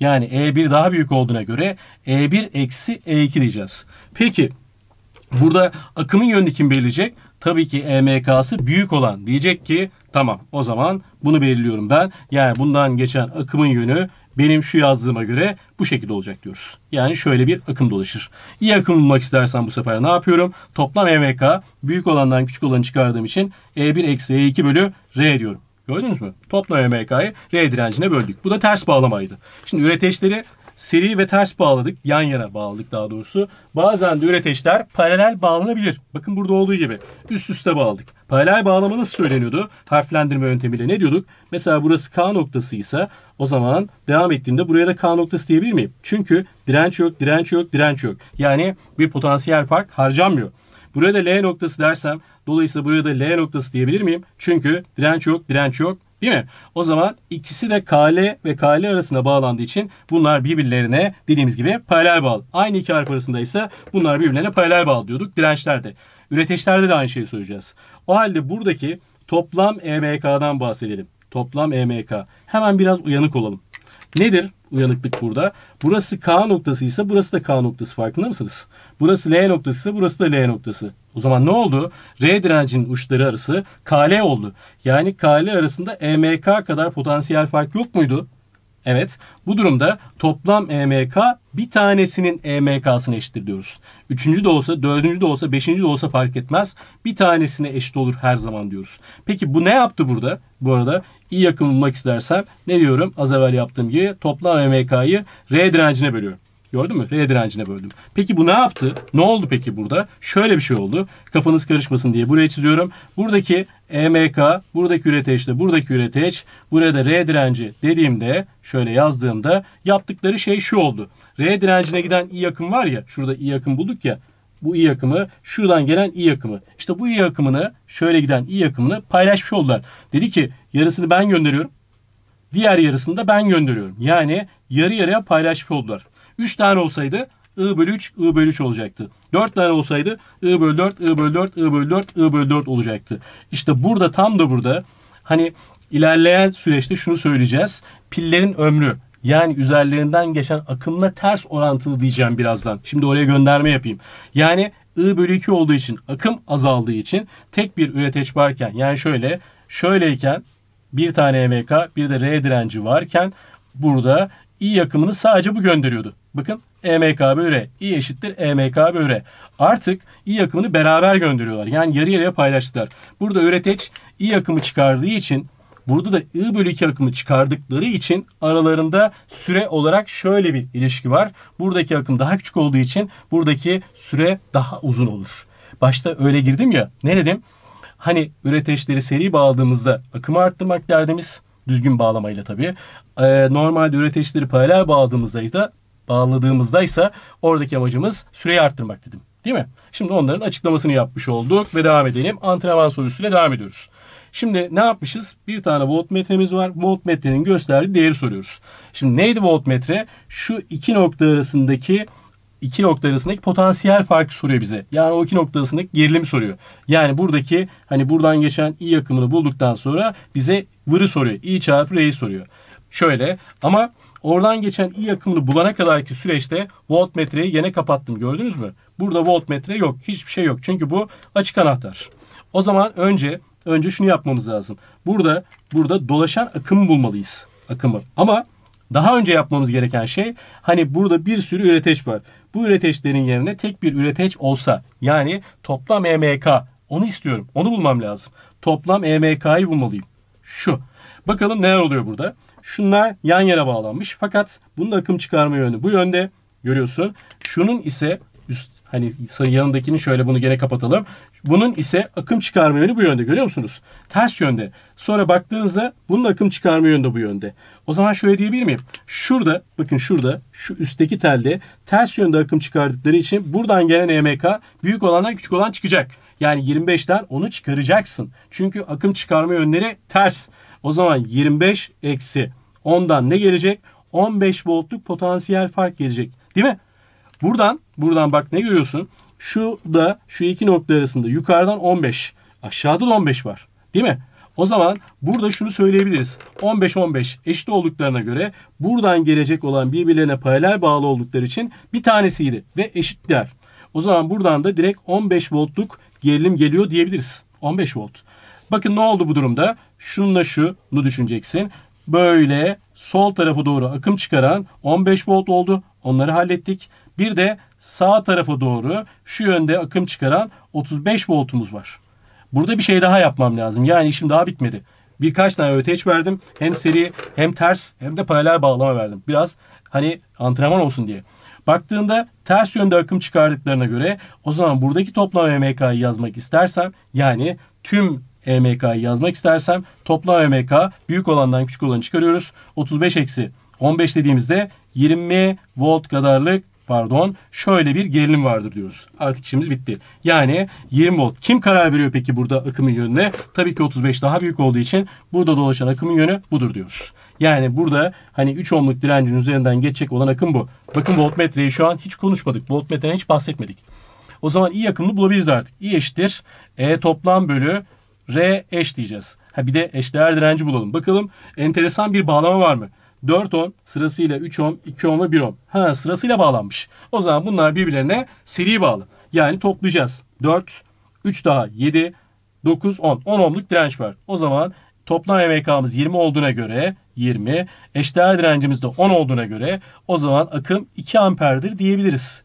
Yani E1 daha büyük olduğuna göre E1 eksi E2 diyeceğiz. Peki burada akımın yönünü kim belirleyecek? tabii ki EMK'sı büyük olan diyecek ki tamam o zaman bunu belirliyorum ben. Yani bundan geçen akımın yönü benim şu yazdığıma göre bu şekilde olacak diyoruz. Yani şöyle bir akım dolaşır. İyi akım bulmak istersen bu sefer ne yapıyorum? Toplam EMK büyük olandan küçük olanı çıkardığım için E1 eksi E2 bölü R diyorum. Gördünüz mü? Toplam EMK'yı R direncine böldük. Bu da ters bağlamaydı. Şimdi üreteçleri seri ve ters bağladık. Yan yana bağladık daha doğrusu. Bazen de üreteçler paralel bağlanabilir. Bakın burada olduğu gibi üst üste bağladık. Paralel bağlama nasıl söyleniyordu? Harflendirme yöntemiyle ne diyorduk? Mesela burası K noktası ise o zaman devam ettiğimde buraya da K noktası diyebilir miyim? Çünkü direnç yok, direnç yok, direnç yok. Yani bir potansiyel fark harcanmıyor. Buraya da L noktası dersem dolayısıyla buraya da L noktası diyebilir miyim? Çünkü direnç yok, direnç yok, Değil mi? O zaman ikisi de kale ve kale arasında bağlandığı için bunlar birbirlerine dediğimiz gibi paralel bağlı. Aynı iki harf arasında ise bunlar birbirlerine paralel bağlı diyorduk dirençlerde. Üreteçlerde de aynı şeyi söyleyeceğiz. O halde buradaki toplam EMK'dan bahsedelim. Toplam EMK. Hemen biraz uyanık olalım. Nedir uyanıklık burada? Burası K noktası ise burası da K noktası farkında mısınız? Burası L noktası ise burası da L noktası. O zaman ne oldu? R direncinin uçları arası KL oldu. Yani KL arasında EMK kadar potansiyel fark yok muydu? Evet. Bu durumda toplam EMK bir tanesinin EMK'sına eşittir diyoruz. Üçüncü de olsa, dördüncü de olsa, beşinci de olsa fark etmez. Bir tanesine eşit olur her zaman diyoruz. Peki bu ne yaptı burada? Bu arada iyi yakın bulmak istersem ne diyorum? Az evvel yaptığım gibi toplam EMK'yı R direncine bölüyorum. Gördün mü? R direncine böldüm. Peki bu ne yaptı? Ne oldu peki burada? Şöyle bir şey oldu. Kafanız karışmasın diye buraya çiziyorum. Buradaki EMK, buradaki üreteçle buradaki üreteç, buraya da R direnci dediğimde, şöyle yazdığımda yaptıkları şey şu oldu. R direncine giden I akım var ya, şurada I akım bulduk ya. Bu I akımı şuradan gelen I akımı. İşte bu I akımını şöyle giden I yakımını paylaşmış oldular. Dedi ki yarısını ben gönderiyorum. Diğer yarısını da ben gönderiyorum. Yani yarı yarıya paylaşmış oldular. 3 tane olsaydı I bölü 3, I bölü 3 olacaktı. 4 tane olsaydı I bölü 4, I bölü 4, I bölü 4, I bölü 4 olacaktı. İşte burada tam da burada hani ilerleyen süreçte şunu söyleyeceğiz. Pillerin ömrü yani üzerlerinden geçen akımla ters orantılı diyeceğim birazdan. Şimdi oraya gönderme yapayım. Yani I bölü 2 olduğu için akım azaldığı için tek bir üreteç varken yani şöyle şöyleyken bir tane MK bir de R direnci varken burada I yakımını sadece bu gönderiyordu. Bakın EMK bölü I eşittir EMK bölü Artık I akımını beraber gönderiyorlar. Yani yarı yarıya paylaştılar. Burada üreteç I akımı çıkardığı için burada da I bölü 2 akımı çıkardıkları için aralarında süre olarak şöyle bir ilişki var. Buradaki akım daha küçük olduğu için buradaki süre daha uzun olur. Başta öyle girdim ya ne dedim? Hani üreteçleri seri bağladığımızda akımı arttırmak derdimiz düzgün bağlamayla tabii. Ee, normalde üreteçleri paralel bağladığımızda ise bağladığımızda ise oradaki amacımız süreyi arttırmak dedim. Değil mi? Şimdi onların açıklamasını yapmış olduk ve devam edelim. Antrenman sorusuyla devam ediyoruz. Şimdi ne yapmışız? Bir tane voltmetremiz var. Voltmetrenin gösterdiği değeri soruyoruz. Şimdi neydi voltmetre? Şu iki nokta arasındaki iki nokta arasındaki potansiyel farkı soruyor bize. Yani o iki nokta arasındaki gerilimi soruyor. Yani buradaki hani buradan geçen i akımını bulduktan sonra bize vırı soruyor. i çarpı r'yi soruyor. Şöyle ama oradan geçen i akımını bulana kadarki süreçte voltmetreyi yine kapattım gördünüz mü? Burada voltmetre yok hiçbir şey yok çünkü bu açık anahtar. O zaman önce önce şunu yapmamız lazım. Burada burada dolaşan akım bulmalıyız akımı ama daha önce yapmamız gereken şey hani burada bir sürü üreteç var. Bu üreteçlerin yerine tek bir üreteç olsa yani toplam EMK onu istiyorum. Onu bulmam lazım. Toplam EMK'yı bulmalıyım. Şu. Bakalım neler oluyor burada. Şunlar yan yana bağlanmış. Fakat bunun akım çıkarma yönü bu yönde görüyorsun. Şunun ise üst hani yanındakini şöyle bunu gene kapatalım. Bunun ise akım çıkarma yönü bu yönde görüyor musunuz? Ters yönde. Sonra baktığınızda bunun akım çıkarma yönü de bu yönde. O zaman şöyle diyebilir miyim? Şurada bakın şurada şu üstteki telde ters yönde akım çıkardıkları için buradan gelen EMK büyük olandan küçük olan çıkacak. Yani 25'ten onu çıkaracaksın. Çünkü akım çıkarma yönleri ters. O zaman 25 eksi Ondan ne gelecek? 15 voltluk potansiyel fark gelecek. Değil mi? Buradan buradan bak ne görüyorsun? Şu da şu iki nokta arasında yukarıdan 15. Aşağıda da 15 var. Değil mi? O zaman burada şunu söyleyebiliriz. 15-15 eşit olduklarına göre buradan gelecek olan birbirlerine paralel bağlı oldukları için bir tanesiydi ve eşitler. O zaman buradan da direkt 15 voltluk gerilim geliyor diyebiliriz. 15 volt. Bakın ne oldu bu durumda? Şununla şunu düşüneceksin böyle sol tarafa doğru akım çıkaran 15 volt oldu. Onları hallettik. Bir de sağ tarafa doğru şu yönde akım çıkaran 35 voltumuz var. Burada bir şey daha yapmam lazım. Yani işim daha bitmedi. Birkaç tane öteç verdim. Hem seri hem ters hem de paralel bağlama verdim. Biraz hani antrenman olsun diye. Baktığında ters yönde akım çıkardıklarına göre o zaman buradaki toplam MMK'yı yazmak istersem yani tüm EMK'yı yazmak istersem toplam e EMK büyük olandan küçük olanı çıkarıyoruz. 35 eksi 15 dediğimizde 20 volt kadarlık pardon şöyle bir gerilim vardır diyoruz. Artık işimiz bitti. Yani 20 volt. Kim karar veriyor peki burada akımın yönüne? Tabii ki 35 daha büyük olduğu için burada dolaşan akımın yönü budur diyoruz. Yani burada hani 3 ohmluk direncin üzerinden geçecek olan akım bu. Bakın voltmetreyi şu an hiç konuşmadık. Voltmetreden hiç bahsetmedik. O zaman i akımını bulabiliriz artık. i eşittir. E toplam bölü R eş diyeceğiz. Ha bir de eşdeğer direnci bulalım. Bakalım enteresan bir bağlama var mı? 4 ohm sırasıyla 3 ohm, 2 ohm ve 1 ohm. Ha sırasıyla bağlanmış. O zaman bunlar birbirlerine seri bağlı. Yani toplayacağız. 4, 3 daha 7, 9, 10. 10 ohmluk direnç var. O zaman toplam MK'mız 20 olduğuna göre 20, eşdeğer direncimiz de 10 olduğuna göre o zaman akım 2 amperdir diyebiliriz.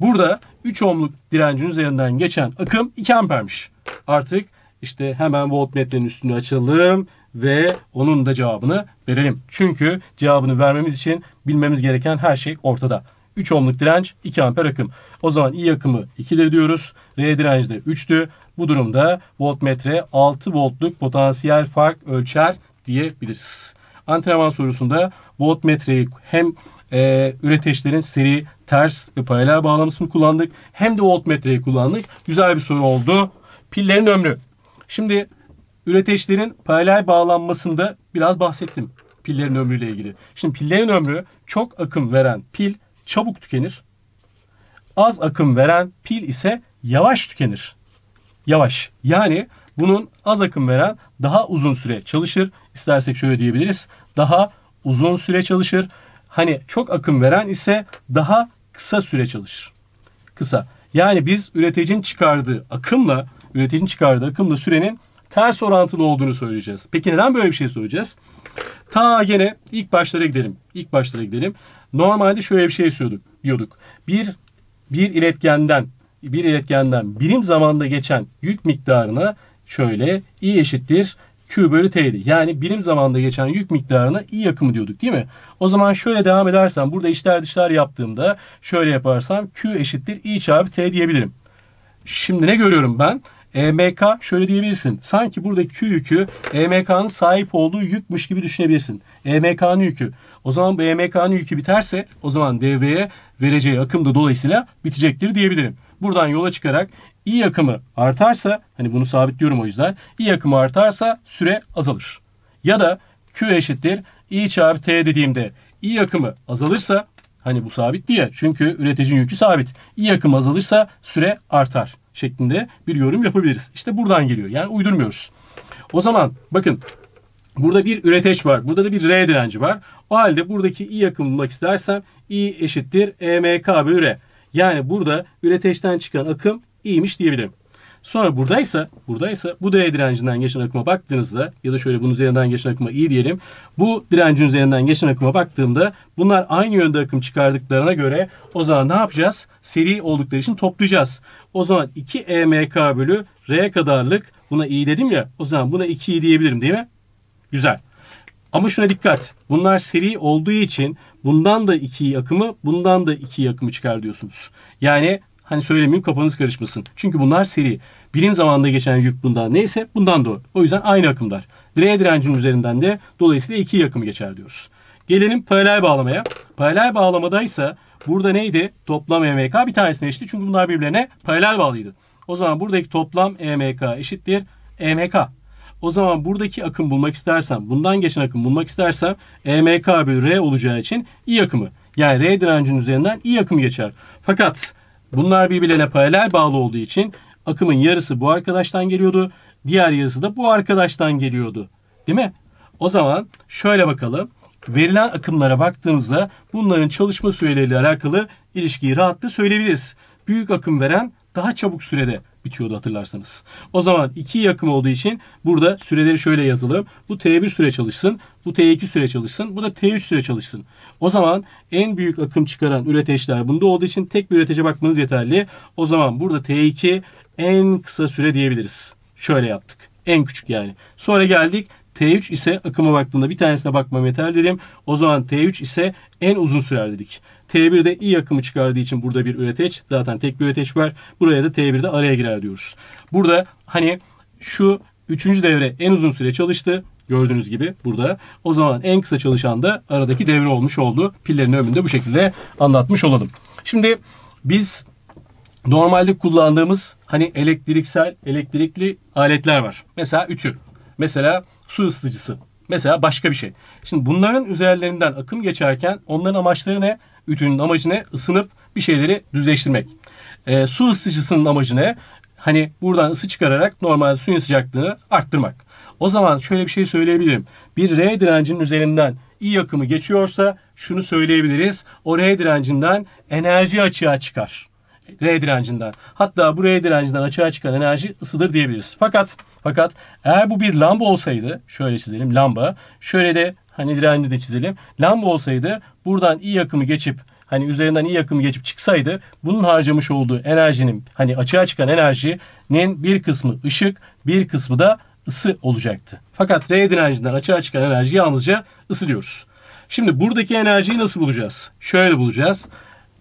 Burada 3 ohmluk direncin üzerinden geçen akım 2 ampermiş. Artık işte hemen voltmetrenin üstünü açalım ve onun da cevabını verelim. Çünkü cevabını vermemiz için bilmemiz gereken her şey ortada. 3 ohmluk direnç 2 amper akım. O zaman I akımı 2'dir diyoruz. R direnci de 3'tü. Bu durumda voltmetre 6 voltluk potansiyel fark ölçer diyebiliriz. Antrenman sorusunda voltmetreyi hem e, üreteçlerin seri, ters ve paralel bağlamasını kullandık. Hem de voltmetreyi kullandık. Güzel bir soru oldu. Pillerin ömrü. Şimdi üreteçlerin paralel bağlanmasında biraz bahsettim pillerin ömrüyle ilgili. Şimdi pillerin ömrü çok akım veren pil çabuk tükenir. Az akım veren pil ise yavaş tükenir. Yavaş. Yani bunun az akım veren daha uzun süre çalışır. İstersek şöyle diyebiliriz. Daha uzun süre çalışır. Hani çok akım veren ise daha kısa süre çalışır. Kısa. Yani biz üreticinin çıkardığı akımla üreticinin çıkardığı akımla sürenin ters orantılı olduğunu söyleyeceğiz. Peki neden böyle bir şey söyleyeceğiz? Ta gene ilk başlara gidelim. İlk başlara gidelim. Normalde şöyle bir şey istiyorduk, diyorduk. Bir, bir iletgenden bir iletgenden birim zamanda geçen yük miktarına şöyle i eşittir Q bölü T'ydi. Yani birim zamanda geçen yük miktarına i akımı diyorduk değil mi? O zaman şöyle devam edersem burada işler dışlar yaptığımda şöyle yaparsam Q eşittir i çarpı T diyebilirim. Şimdi ne görüyorum ben? EMK şöyle diyebilirsin. Sanki buradaki Q yükü EMK'nın sahip olduğu yükmüş gibi düşünebilirsin. EMK'nın yükü. O zaman bu EMK'nın yükü biterse o zaman devreye vereceği akım da dolayısıyla bitecektir diyebilirim. Buradan yola çıkarak i akımı artarsa hani bunu sabitliyorum o yüzden i akımı artarsa süre azalır. Ya da Q eşittir i çarpı t dediğimde i akımı azalırsa hani bu sabit diye çünkü üreticinin yükü sabit. i akım azalırsa süre artar şeklinde bir yorum yapabiliriz. İşte buradan geliyor. Yani uydurmuyoruz. O zaman bakın burada bir üreteç var. Burada da bir R direnci var. O halde buradaki I yakın bulmak istersem I eşittir EMK bölü R. Yani burada üreteçten çıkan akım İ'miş diyebilirim. Sonra buradaysa, buradaysa bu direğe direncinden geçen akıma baktığınızda ya da şöyle bunun üzerinden geçen akıma iyi diyelim. Bu direncin üzerinden geçen akıma baktığımda bunlar aynı yönde akım çıkardıklarına göre o zaman ne yapacağız? Seri oldukları için toplayacağız. O zaman 2 EMK bölü R kadarlık buna iyi dedim ya o zaman buna 2 iyi diyebilirim değil mi? Güzel. Ama şuna dikkat. Bunlar seri olduğu için bundan da 2 akımı bundan da 2 akımı çıkar diyorsunuz. Yani Hani söylemeyeyim kafanız karışmasın. Çünkü bunlar seri. Birim zamanında geçen yük bundan neyse bundan da o. yüzden aynı akımlar. Direğe direncin üzerinden de dolayısıyla iki akım geçer diyoruz. Gelelim paralel bağlamaya. Paralel bağlamadaysa burada neydi? Toplam EMK bir tanesine eşitti. Çünkü bunlar birbirlerine paralel bağlıydı. O zaman buradaki toplam EMK eşittir EMK. O zaman buradaki akım bulmak istersem, bundan geçen akım bulmak istersem EMK bölü R olacağı için I akımı. Yani R direncinin üzerinden I akımı geçer. Fakat Bunlar birbirlerine paralel bağlı olduğu için akımın yarısı bu arkadaştan geliyordu. Diğer yarısı da bu arkadaştan geliyordu. Değil mi? O zaman şöyle bakalım. Verilen akımlara baktığımızda bunların çalışma süreleriyle alakalı ilişkiyi rahatlıkla söyleyebiliriz. Büyük akım veren daha çabuk sürede bitiyordu hatırlarsanız. O zaman iki yakım olduğu için burada süreleri şöyle yazalım. Bu T1 süre çalışsın, bu T2 süre çalışsın, bu da T3 süre çalışsın. O zaman en büyük akım çıkaran üreteçler bunda olduğu için tek bir üretece bakmanız yeterli. O zaman burada T2 en kısa süre diyebiliriz. Şöyle yaptık. En küçük yani. Sonra geldik T3 ise akıma baktığında bir tanesine bakmam metal dedim. O zaman T3 ise en uzun sürer dedik. T1'de iyi akımı çıkardığı için burada bir üreteç. Zaten tek bir üreteç var. Buraya da T1'de araya girer diyoruz. Burada hani şu üçüncü devre en uzun süre çalıştı. Gördüğünüz gibi burada. O zaman en kısa çalışan da aradaki devre olmuş oldu. Pillerin önünde bu şekilde anlatmış olalım. Şimdi biz normalde kullandığımız hani elektriksel, elektrikli aletler var. Mesela ütü. Mesela su ısıtıcısı. Mesela başka bir şey. Şimdi bunların üzerlerinden akım geçerken onların amaçları ne? Ütünün amacı ne? Isınıp bir şeyleri düzleştirmek. E, su ısıtıcısının amacı ne? Hani buradan ısı çıkararak normal suyun sıcaklığını arttırmak. O zaman şöyle bir şey söyleyebilirim. Bir R direncinin üzerinden iyi akımı geçiyorsa şunu söyleyebiliriz. O R direncinden enerji açığa çıkar. R direncinden. Hatta bu R direncinden açığa çıkan enerji ısıdır diyebiliriz. Fakat fakat eğer bu bir lamba olsaydı şöyle çizelim lamba. Şöyle de hani direnci de çizelim. Lamba olsaydı buradan iyi akımı geçip hani üzerinden iyi akımı geçip çıksaydı bunun harcamış olduğu enerjinin hani açığa çıkan enerjinin bir kısmı ışık bir kısmı da ısı olacaktı. Fakat R direncinden açığa çıkan enerji yalnızca ısı diyoruz. Şimdi buradaki enerjiyi nasıl bulacağız? Şöyle bulacağız.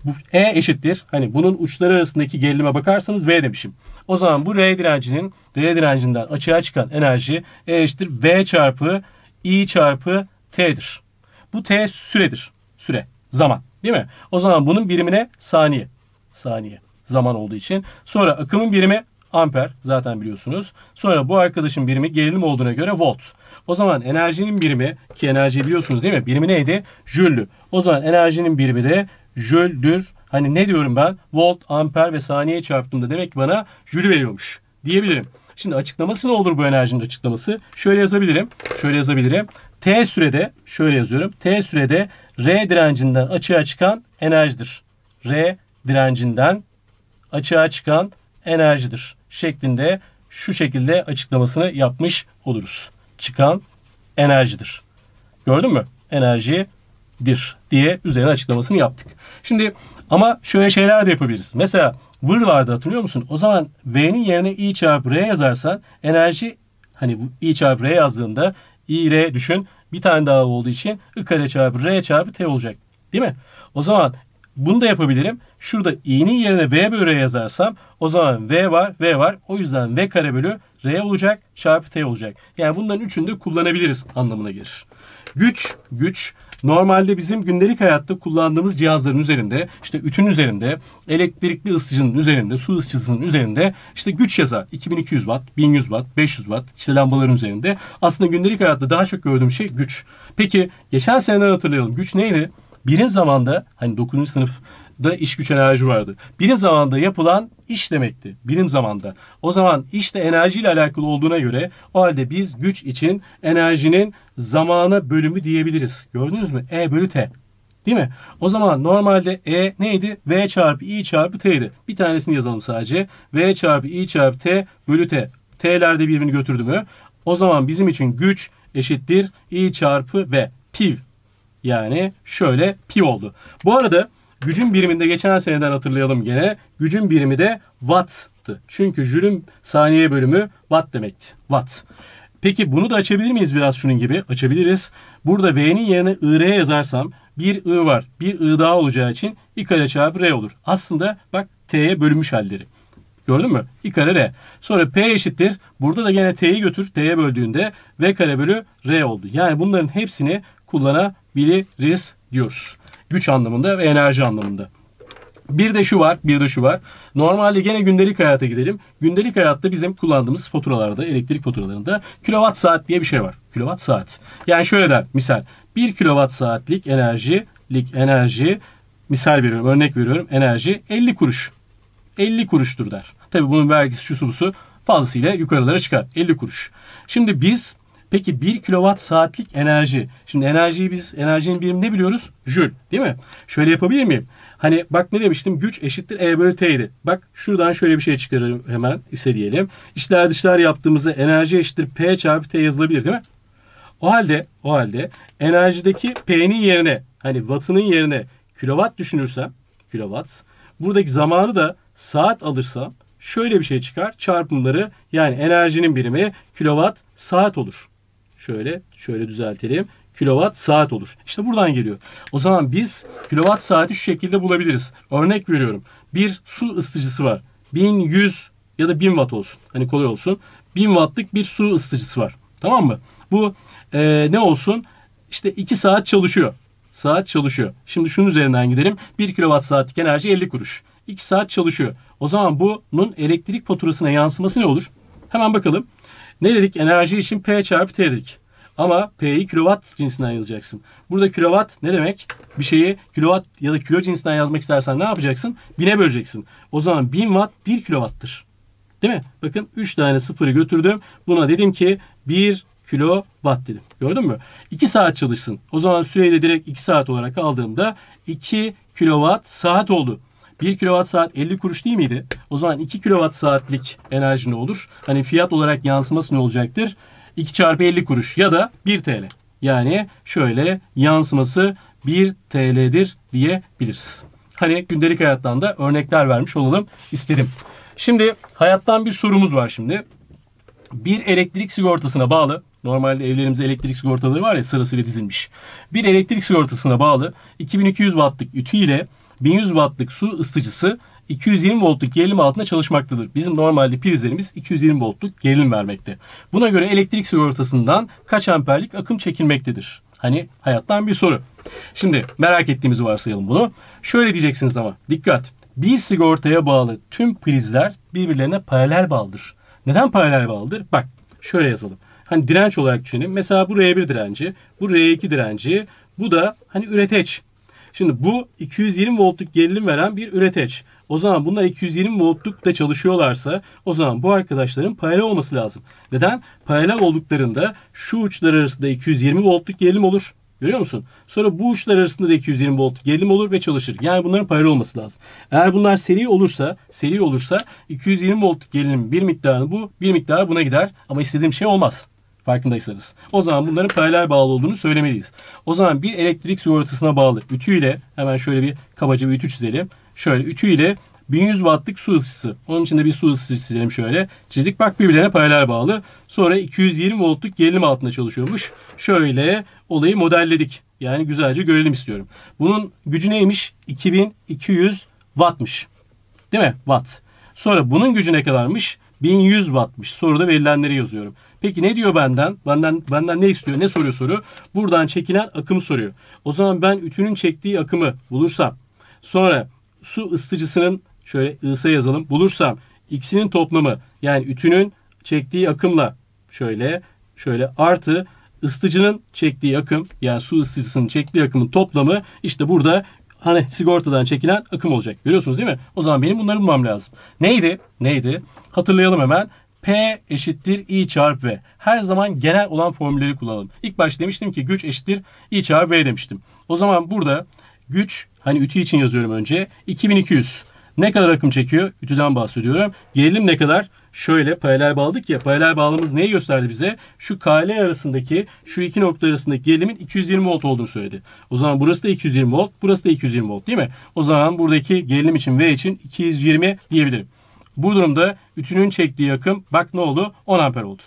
Bu E eşittir. Hani bunun uçları arasındaki gerilime bakarsanız V demişim. O zaman bu R direncinin R direncinden açığa çıkan enerji E eşittir V çarpı I çarpı T'dir. Bu T süredir. Süre. Zaman. Değil mi? O zaman bunun birimine saniye. Saniye. Zaman olduğu için. Sonra akımın birimi amper. Zaten biliyorsunuz. Sonra bu arkadaşın birimi gerilim olduğuna göre volt. O zaman enerjinin birimi ki enerji biliyorsunuz değil mi? Birimi neydi? Jüldü. O zaman enerjinin birimi de jöldür. Hani ne diyorum ben? Volt, amper ve saniye çarptığımda demek ki bana jülü veriyormuş diyebilirim. Şimdi açıklaması ne olur bu enerjinin açıklaması? Şöyle yazabilirim. Şöyle yazabilirim. T sürede şöyle yazıyorum. T sürede R direncinden açığa çıkan enerjidir. R direncinden açığa çıkan enerjidir şeklinde şu şekilde açıklamasını yapmış oluruz. Çıkan enerjidir. Gördün mü? Enerjiyi dir diye üzerine açıklamasını yaptık. Şimdi ama şöyle şeyler de yapabiliriz. Mesela vır vardı hatırlıyor musun? O zaman V'nin yerine I çarpı R yazarsan enerji hani I çarpı R yazdığında I R düşün bir tane daha olduğu için I kare çarpı R çarpı T olacak. Değil mi? O zaman bunu da yapabilirim. Şurada i'nin yerine v bölü r yazarsam o zaman v var, v var. O yüzden v kare bölü r olacak çarpı t olacak. Yani bunların üçünü de kullanabiliriz anlamına gelir. Güç, güç Normalde bizim gündelik hayatta kullandığımız cihazların üzerinde işte ütün üzerinde, elektrikli ısıtıcının üzerinde, su ısıtıcısının üzerinde işte güç yazar. 2200 watt, 1100 watt, 500 watt işte lambaların üzerinde. Aslında gündelik hayatta daha çok gördüğüm şey güç. Peki geçen seneden hatırlayalım. Güç neydi? birim zamanda hani 9. sınıf da iş güç enerji vardı. Bilim zamanında yapılan iş demekti. bilim zamanda. O zaman iş de enerjiyle alakalı olduğuna göre o halde biz güç için enerjinin zamana bölümü diyebiliriz. Gördünüz mü? E bölü T. Değil mi? O zaman normalde E neydi? V çarpı I çarpı T'ydi. Bir tanesini yazalım sadece. V çarpı I çarpı T bölü T. T'ler de birbirini götürdü mü? O zaman bizim için güç eşittir I çarpı V. Piv. Yani şöyle pi oldu. Bu arada Gücün biriminde geçen seneden hatırlayalım gene. Gücün birimi de watt'tı. Çünkü jülün saniye bölümü watt demekti. Watt. Peki bunu da açabilir miyiz biraz şunun gibi? Açabiliriz. Burada V'nin yerine IR yazarsam bir I var. Bir I daha olacağı için I kare çarpı R olur. Aslında bak T'ye bölünmüş halleri. Gördün mü? I kare R. Sonra P eşittir. Burada da gene T'yi götür. T'ye böldüğünde V kare bölü R oldu. Yani bunların hepsini kullanabiliriz diyoruz. Güç anlamında ve enerji anlamında. Bir de şu var, bir de şu var. Normalde gene gündelik hayata gidelim. Gündelik hayatta bizim kullandığımız faturalarda, elektrik faturalarında kilowatt saat diye bir şey var. Kilowatt saat. Yani şöyle der misal. 1 kilowatt saatlik enerjilik enerji misal veriyorum, örnek veriyorum. Enerji 50 kuruş. 50 kuruştur der. Tabii bunun vergisi şu su fazlasıyla yukarılara çıkar. 50 kuruş. Şimdi biz Peki 1 kilowatt saatlik enerji. Şimdi enerjiyi biz enerjinin birimi ne biliyoruz? Jül değil mi? Şöyle yapabilir miyim? Hani bak ne demiştim? Güç eşittir E bölü T idi. Bak şuradan şöyle bir şey çıkarırım hemen ise diyelim. İçler dışlar yaptığımızda enerji eşittir P çarpı T yazılabilir değil mi? O halde o halde enerjideki P'nin yerine hani watt'ının yerine kilowatt düşünürsem kilowatt buradaki zamanı da saat alırsam şöyle bir şey çıkar. Çarpımları yani enerjinin birimi kilowatt saat olur. Şöyle şöyle düzeltelim. Kilowatt saat olur. İşte buradan geliyor. O zaman biz kilowatt saati şu şekilde bulabiliriz. Örnek veriyorum. Bir su ısıtıcısı var. 1100 ya da 1000 watt olsun. Hani kolay olsun. 1000 wattlık bir su ısıtıcısı var. Tamam mı? Bu e, ne olsun? İşte 2 saat çalışıyor. Saat çalışıyor. Şimdi şunun üzerinden gidelim. 1 kilowatt saatlik enerji 50 kuruş. 2 saat çalışıyor. O zaman bunun elektrik faturasına yansıması ne olur? Hemen bakalım. Ne dedik? Enerji için P çarpı T dedik. Ama P'yi kilowatt cinsinden yazacaksın. Burada kilowatt ne demek? Bir şeyi kilowatt ya da kilo cinsinden yazmak istersen ne yapacaksın? Bine böleceksin. O zaman 1000 watt 1 kilowatttır, Değil mi? Bakın 3 tane sıfırı götürdüm. Buna dedim ki 1 kilowatt dedim. Gördün mü? 2 saat çalışsın. O zaman süreyi de direkt 2 saat olarak aldığımda 2 kilowatt saat oldu. 1 kWh saat 50 kuruş değil miydi? O zaman 2 kWh saatlik enerji ne olur? Hani fiyat olarak yansıması ne olacaktır? 2 çarpı 50 kuruş ya da 1 TL. Yani şöyle yansıması 1 TL'dir diyebiliriz. Hani gündelik hayattan da örnekler vermiş olalım istedim. Şimdi hayattan bir sorumuz var şimdi. Bir elektrik sigortasına bağlı Normalde evlerimizde elektrik sigortaları var ya sırasıyla dizilmiş. Bir elektrik sigortasına bağlı 2200 wattlık ütü ile 1100 wattlık su ısıtıcısı 220 voltluk gerilim altında çalışmaktadır. Bizim normalde prizlerimiz 220 voltluk gerilim vermekte. Buna göre elektrik sigortasından kaç amperlik akım çekilmektedir? Hani hayattan bir soru. Şimdi merak ettiğimizi varsayalım bunu. Şöyle diyeceksiniz ama dikkat. Bir sigortaya bağlı tüm prizler birbirlerine paralel bağlıdır. Neden paralel bağlıdır? Bak şöyle yazalım. Hani direnç olarak düşünelim. Mesela bu R1 direnci, bu R2 direnci, bu da hani üreteç. Şimdi bu 220 voltluk gerilim veren bir üreteç. O zaman bunlar 220 voltluk da çalışıyorlarsa o zaman bu arkadaşların paralel olması lazım. Neden? Paralel olduklarında şu uçlar arasında 220 voltluk gerilim olur. Görüyor musun? Sonra bu uçlar arasında da 220 volt gerilim olur ve çalışır. Yani bunların paralel olması lazım. Eğer bunlar seri olursa, seri olursa 220 volt gerilim bir miktarı bu, bir miktarı buna gider. Ama istediğim şey olmaz. Farkındaysanız. O zaman bunların paralel bağlı olduğunu söylemeliyiz. O zaman bir elektrik sigortasına bağlı ütüyle hemen şöyle bir kabaca bir ütü çizelim. Şöyle ütüyle 1100 wattlık su ısısı. Onun için de bir su ısısı çizelim şöyle. Çizik bak birbirlerine paralel bağlı. Sonra 220 voltluk gerilim altında çalışıyormuş. Şöyle olayı modelledik. Yani güzelce görelim istiyorum. Bunun gücü neymiş? 2200 wattmış. Değil mi? Watt. Sonra bunun gücü ne kadarmış? 1100 wattmış. Soruda verilenleri yazıyorum. Peki ne diyor benden? Benden benden ne istiyor? Ne soruyor soru? Buradan çekilen akımı soruyor. O zaman ben ütünün çektiği akımı bulursam sonra su ısıtıcısının şöyle ıs yazalım bulursam ikisinin toplamı yani ütünün çektiği akımla şöyle şöyle artı ısıtıcının çektiği akım yani su ısıtıcısının çektiği akımın toplamı işte burada hani sigortadan çekilen akım olacak. Görüyorsunuz değil mi? O zaman benim bunları bulmam lazım. Neydi? Neydi? Hatırlayalım hemen. P eşittir I çarpı V. Her zaman genel olan formülleri kullanalım. İlk başta demiştim ki güç eşittir I çarpı V demiştim. O zaman burada güç hani ütü için yazıyorum önce 2200. Ne kadar akım çekiyor? Ütüden bahsediyorum. Gerilim ne kadar? Şöyle paralel bağladık ya. Paralel bağlamız neyi gösterdi bize? Şu KL arasındaki şu iki nokta arasındaki gerilimin 220 volt olduğunu söyledi. O zaman burası da 220 volt. Burası da 220 volt değil mi? O zaman buradaki gerilim için V için 220 diyebilirim. Bu durumda ütünün çektiği akım, bak ne oldu? 10 amper oldu.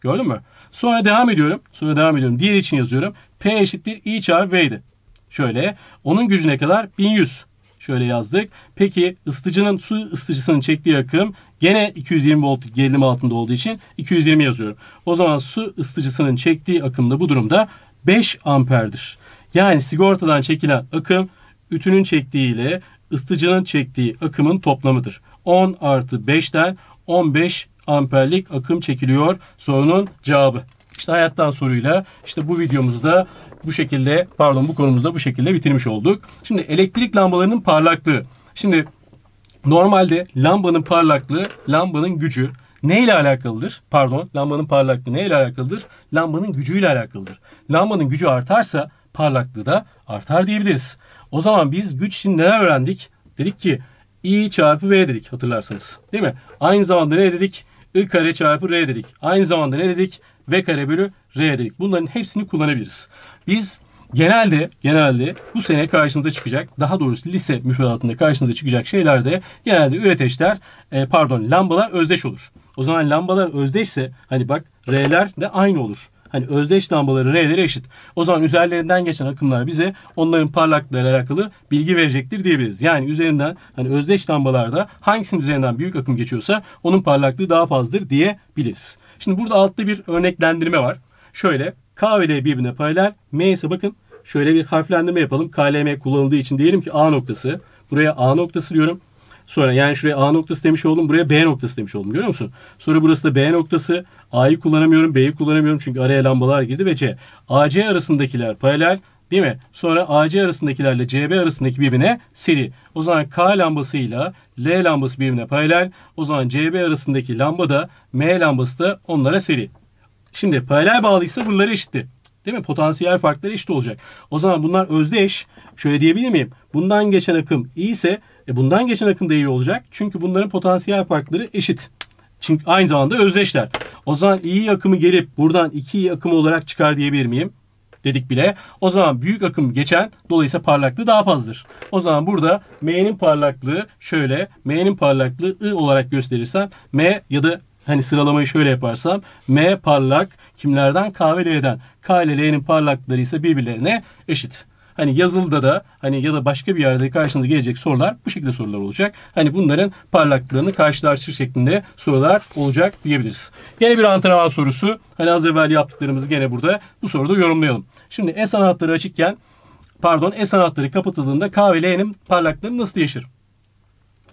Gördün mü? Sonra devam ediyorum. Sonra devam ediyorum. Diğer için yazıyorum. P eşittir I çarpı V'di. Şöyle. Onun gücü ne kadar 1100. Şöyle yazdık. Peki ısıtıcının su ısıtıcısının çektiği akım gene 220 volt gerilim altında olduğu için 220 yazıyorum. O zaman su ısıtıcısının çektiği akımda bu durumda 5 amperdir. Yani sigortadan çekilen akım ütünün çektiği ile ısıtıcının çektiği akımın toplamıdır. 10 artı 5'ten 15 amperlik akım çekiliyor sorunun cevabı. İşte hayattan soruyla işte bu videomuzda bu şekilde pardon bu konumuzda bu şekilde bitirmiş olduk. Şimdi elektrik lambalarının parlaklığı. Şimdi normalde lambanın parlaklığı lambanın gücü ne ile alakalıdır? Pardon lambanın parlaklığı ne ile alakalıdır? Lambanın gücüyle alakalıdır. Lambanın gücü artarsa parlaklığı da artar diyebiliriz. O zaman biz güç için neler öğrendik? Dedik ki i çarpı v dedik hatırlarsanız. Değil mi? Aynı zamanda ne dedik? i kare çarpı r dedik. Aynı zamanda ne dedik? v kare bölü r dedik. Bunların hepsini kullanabiliriz. Biz genelde genelde bu sene karşınıza çıkacak daha doğrusu lise müfredatında karşınıza çıkacak şeylerde genelde üreteçler e, pardon lambalar özdeş olur. O zaman lambalar özdeşse hani bak R'ler de aynı olur. Hani özdeş lambaların R'leri eşit. O zaman üzerlerinden geçen akımlar bize onların parlaklığıyla alakalı bilgi verecektir diyebiliriz. Yani üzerinden hani özdeş lambalarda hangisinin üzerinden büyük akım geçiyorsa onun parlaklığı daha fazladır diyebiliriz. Şimdi burada altta bir örneklendirme var. Şöyle K ve L birbirine paralel. M ise bakın şöyle bir harflendirme yapalım. KLM kullanıldığı için diyelim ki A noktası. Buraya A noktası diyorum. Sonra yani şuraya A noktası demiş oldum. Buraya B noktası demiş oldum. Görüyor musun? Sonra burası da B noktası. A'yı kullanamıyorum. B'yi kullanamıyorum. Çünkü araya lambalar girdi ve C. AC arasındakiler paralel. Değil mi? Sonra AC arasındakilerle CB arasındaki birbirine seri. O zaman K lambasıyla L lambası birbirine paralel. O zaman CB arasındaki lamba da M lambası da onlara seri. Şimdi paralel bağlıysa buraları eşitti. Değil mi? Potansiyel farkları eşit olacak. O zaman bunlar özdeş. Şöyle diyebilir miyim? Bundan geçen akım I ise e bundan geçen akım da iyi olacak. Çünkü bunların potansiyel farkları eşit. Çünkü aynı zamanda özdeşler. O zaman iyi akımı gelip buradan iki iyi akım olarak çıkar diyebilir miyim? Dedik bile. O zaman büyük akım geçen dolayısıyla parlaklığı daha fazladır. O zaman burada M'nin parlaklığı şöyle M'nin parlaklığı I olarak gösterirsem M ya da hani sıralamayı şöyle yaparsam M parlak kimlerden? K ve L'den. K ile L'nin parlaklıkları ise birbirlerine eşit. Hani yazılıda da hani ya da başka bir yerde karşınıza gelecek sorular bu şekilde sorular olacak. Hani bunların parlaklığını karşılaştır şeklinde sorular olacak diyebiliriz. Gene bir antrenman sorusu. Hani az evvel yaptıklarımızı gene burada bu soruda yorumlayalım. Şimdi es sanatları açıkken pardon es sanatları kapatıldığında K ve L'nin parlaklığını nasıl değişir?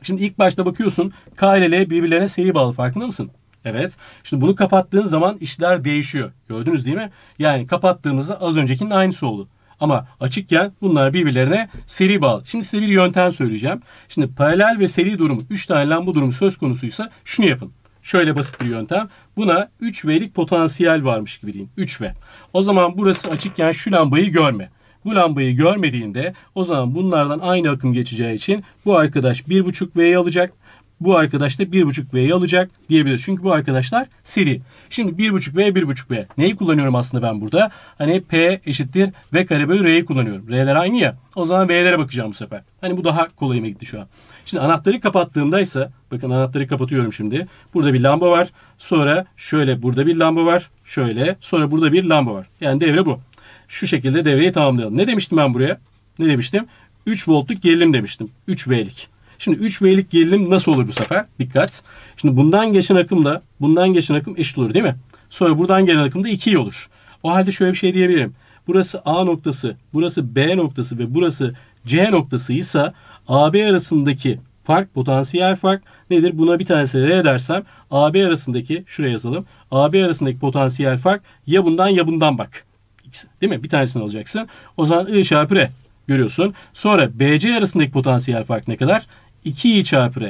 Şimdi ilk başta bakıyorsun K ile L birbirlerine seri bağlı farkında mısın? Evet. Şimdi bunu kapattığın zaman işler değişiyor. Gördünüz değil mi? Yani kapattığımızda az öncekinin aynısı oldu. Ama açıkken bunlar birbirlerine seri bağlı. Şimdi size bir yöntem söyleyeceğim. Şimdi paralel ve seri durumu 3 tane lamba durumu söz konusuysa şunu yapın. Şöyle basit bir yöntem. Buna 3V'lik potansiyel varmış gibi diyeyim. 3V. O zaman burası açıkken şu lambayı görme. Bu lambayı görmediğinde o zaman bunlardan aynı akım geçeceği için bu arkadaş 1.5V'yi alacak. Bu arkadaş da 1.5V'yi alacak diyebiliriz. Çünkü bu arkadaşlar seri. Şimdi 1.5V, 1.5V. Neyi kullanıyorum aslında ben burada? Hani P eşittir V kare bölü R'yi kullanıyorum. R'ler aynı ya. O zaman V'lere bakacağım bu sefer. Hani bu daha kolayıma gitti şu an. Şimdi anahtarı kapattığımda ise bakın anahtarı kapatıyorum şimdi. Burada bir lamba var. Sonra şöyle burada bir lamba var. Şöyle. Sonra burada bir lamba var. Yani devre bu. Şu şekilde devreyi tamamlayalım. Ne demiştim ben buraya? Ne demiştim? 3 voltluk gerilim demiştim. 3V'lik. Şimdi 3 V'lik gerilim nasıl olur bu sefer? Dikkat. Şimdi bundan geçen akım da bundan geçen akım eşit olur değil mi? Sonra buradan gelen akım da 2 olur. O halde şöyle bir şey diyebilirim. Burası A noktası, burası B noktası ve burası C noktası ise AB arasındaki fark, potansiyel fark nedir? Buna bir tanesi R dersem AB arasındaki, şuraya yazalım. AB arasındaki potansiyel fark ya bundan ya bundan bak. değil mi? Bir tanesini alacaksın. O zaman I çarpı R görüyorsun. Sonra BC arasındaki potansiyel fark ne kadar? 2i çarpı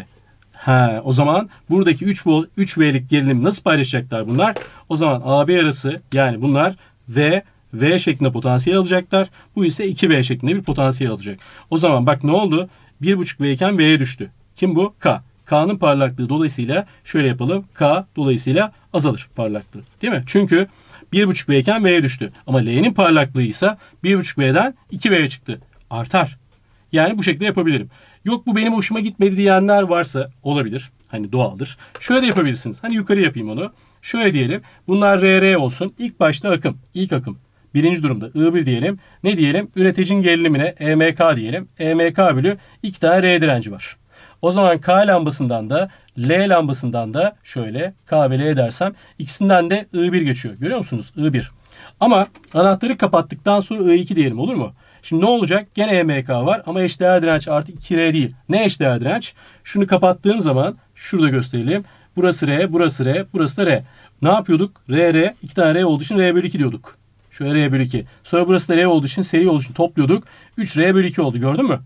r. o zaman buradaki 3 volt 3 V'lik gerilim nasıl paylaşacaklar bunlar? O zaman AB arası yani bunlar V V şeklinde potansiyel alacaklar. Bu ise 2V şeklinde bir potansiyel alacak. O zaman bak ne oldu? 1.5V iken V'ye düştü. Kim bu? K. K'nın parlaklığı dolayısıyla şöyle yapalım. K dolayısıyla azalır parlaklığı. Değil mi? Çünkü 1.5V iken V'ye düştü. Ama L'nin parlaklığı ise 1.5V'den 2V'ye çıktı. Artar. Yani bu şekilde yapabilirim. Yok bu benim hoşuma gitmedi diyenler varsa olabilir. Hani doğaldır. Şöyle de yapabilirsiniz. Hani yukarı yapayım onu. Şöyle diyelim. Bunlar RR olsun. İlk başta akım. ilk akım. Birinci durumda I1 diyelim. Ne diyelim? Üreticinin gerilimine EMK diyelim. EMK bölü iki tane R direnci var. O zaman K lambasından da L lambasından da şöyle K ve L dersem ikisinden de I1 geçiyor. Görüyor musunuz? I1. Ama anahtarı kapattıktan sonra I2 diyelim olur mu? Şimdi ne olacak? Gene EMK var ama eşdeğer direnç artık 2R değil. Ne eşdeğer direnç? Şunu kapattığım zaman şurada gösterelim. Burası R, burası R, burası da R. Ne yapıyorduk? R, R. iki tane R olduğu için R bölü 2 diyorduk. Şöyle R bölü 2. Sonra burası da R olduğu için seri olduğu için topluyorduk. 3R bölü 2 oldu gördün mü?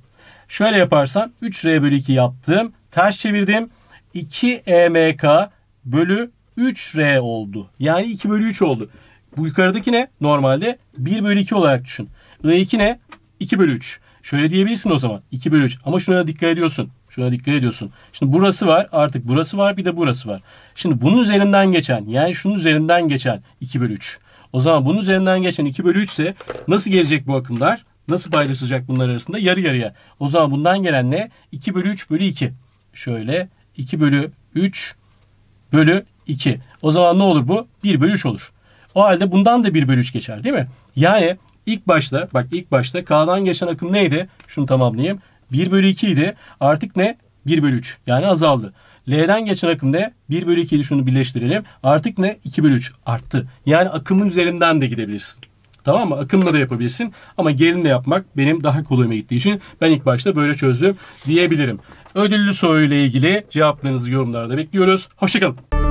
Şöyle yaparsam 3R bölü 2 yaptım. Ters çevirdim. 2 EMK bölü 3R oldu. Yani 2 bölü 3 oldu. Bu yukarıdaki ne? Normalde 1 bölü 2 olarak düşün. I2 ne? 2 bölü 3. Şöyle diyebilirsin o zaman. 2 bölü 3. Ama şuna dikkat ediyorsun. Şuna dikkat ediyorsun. Şimdi burası var artık burası var bir de burası var. Şimdi bunun üzerinden geçen yani şunun üzerinden geçen 2 bölü 3. O zaman bunun üzerinden geçen 2 bölü 3 ise nasıl gelecek bu akımlar? Nasıl paylaşılacak bunlar arasında? Yarı yarıya. O zaman bundan gelen ne? 2 bölü 3 bölü 2. Şöyle 2 bölü 3 bölü 2. O zaman ne olur bu? 1 bölü 3 olur. O halde bundan da 1 bölü 3 geçer değil mi? Yani İlk başta bak ilk başta K'dan geçen akım neydi? Şunu tamamlayayım. 1 bölü 2 idi. Artık ne? 1 bölü 3. Yani azaldı. L'den geçen akım ne? 1 bölü 2'yi şunu birleştirelim. Artık ne? 2 bölü 3 arttı. Yani akımın üzerinden de gidebilirsin. Tamam mı? Akımla da yapabilirsin. Ama gelinle yapmak benim daha kolayıma gittiği için ben ilk başta böyle çözdüm diyebilirim. Ödüllü soruyla ilgili cevaplarınızı yorumlarda bekliyoruz. Hoşçakalın.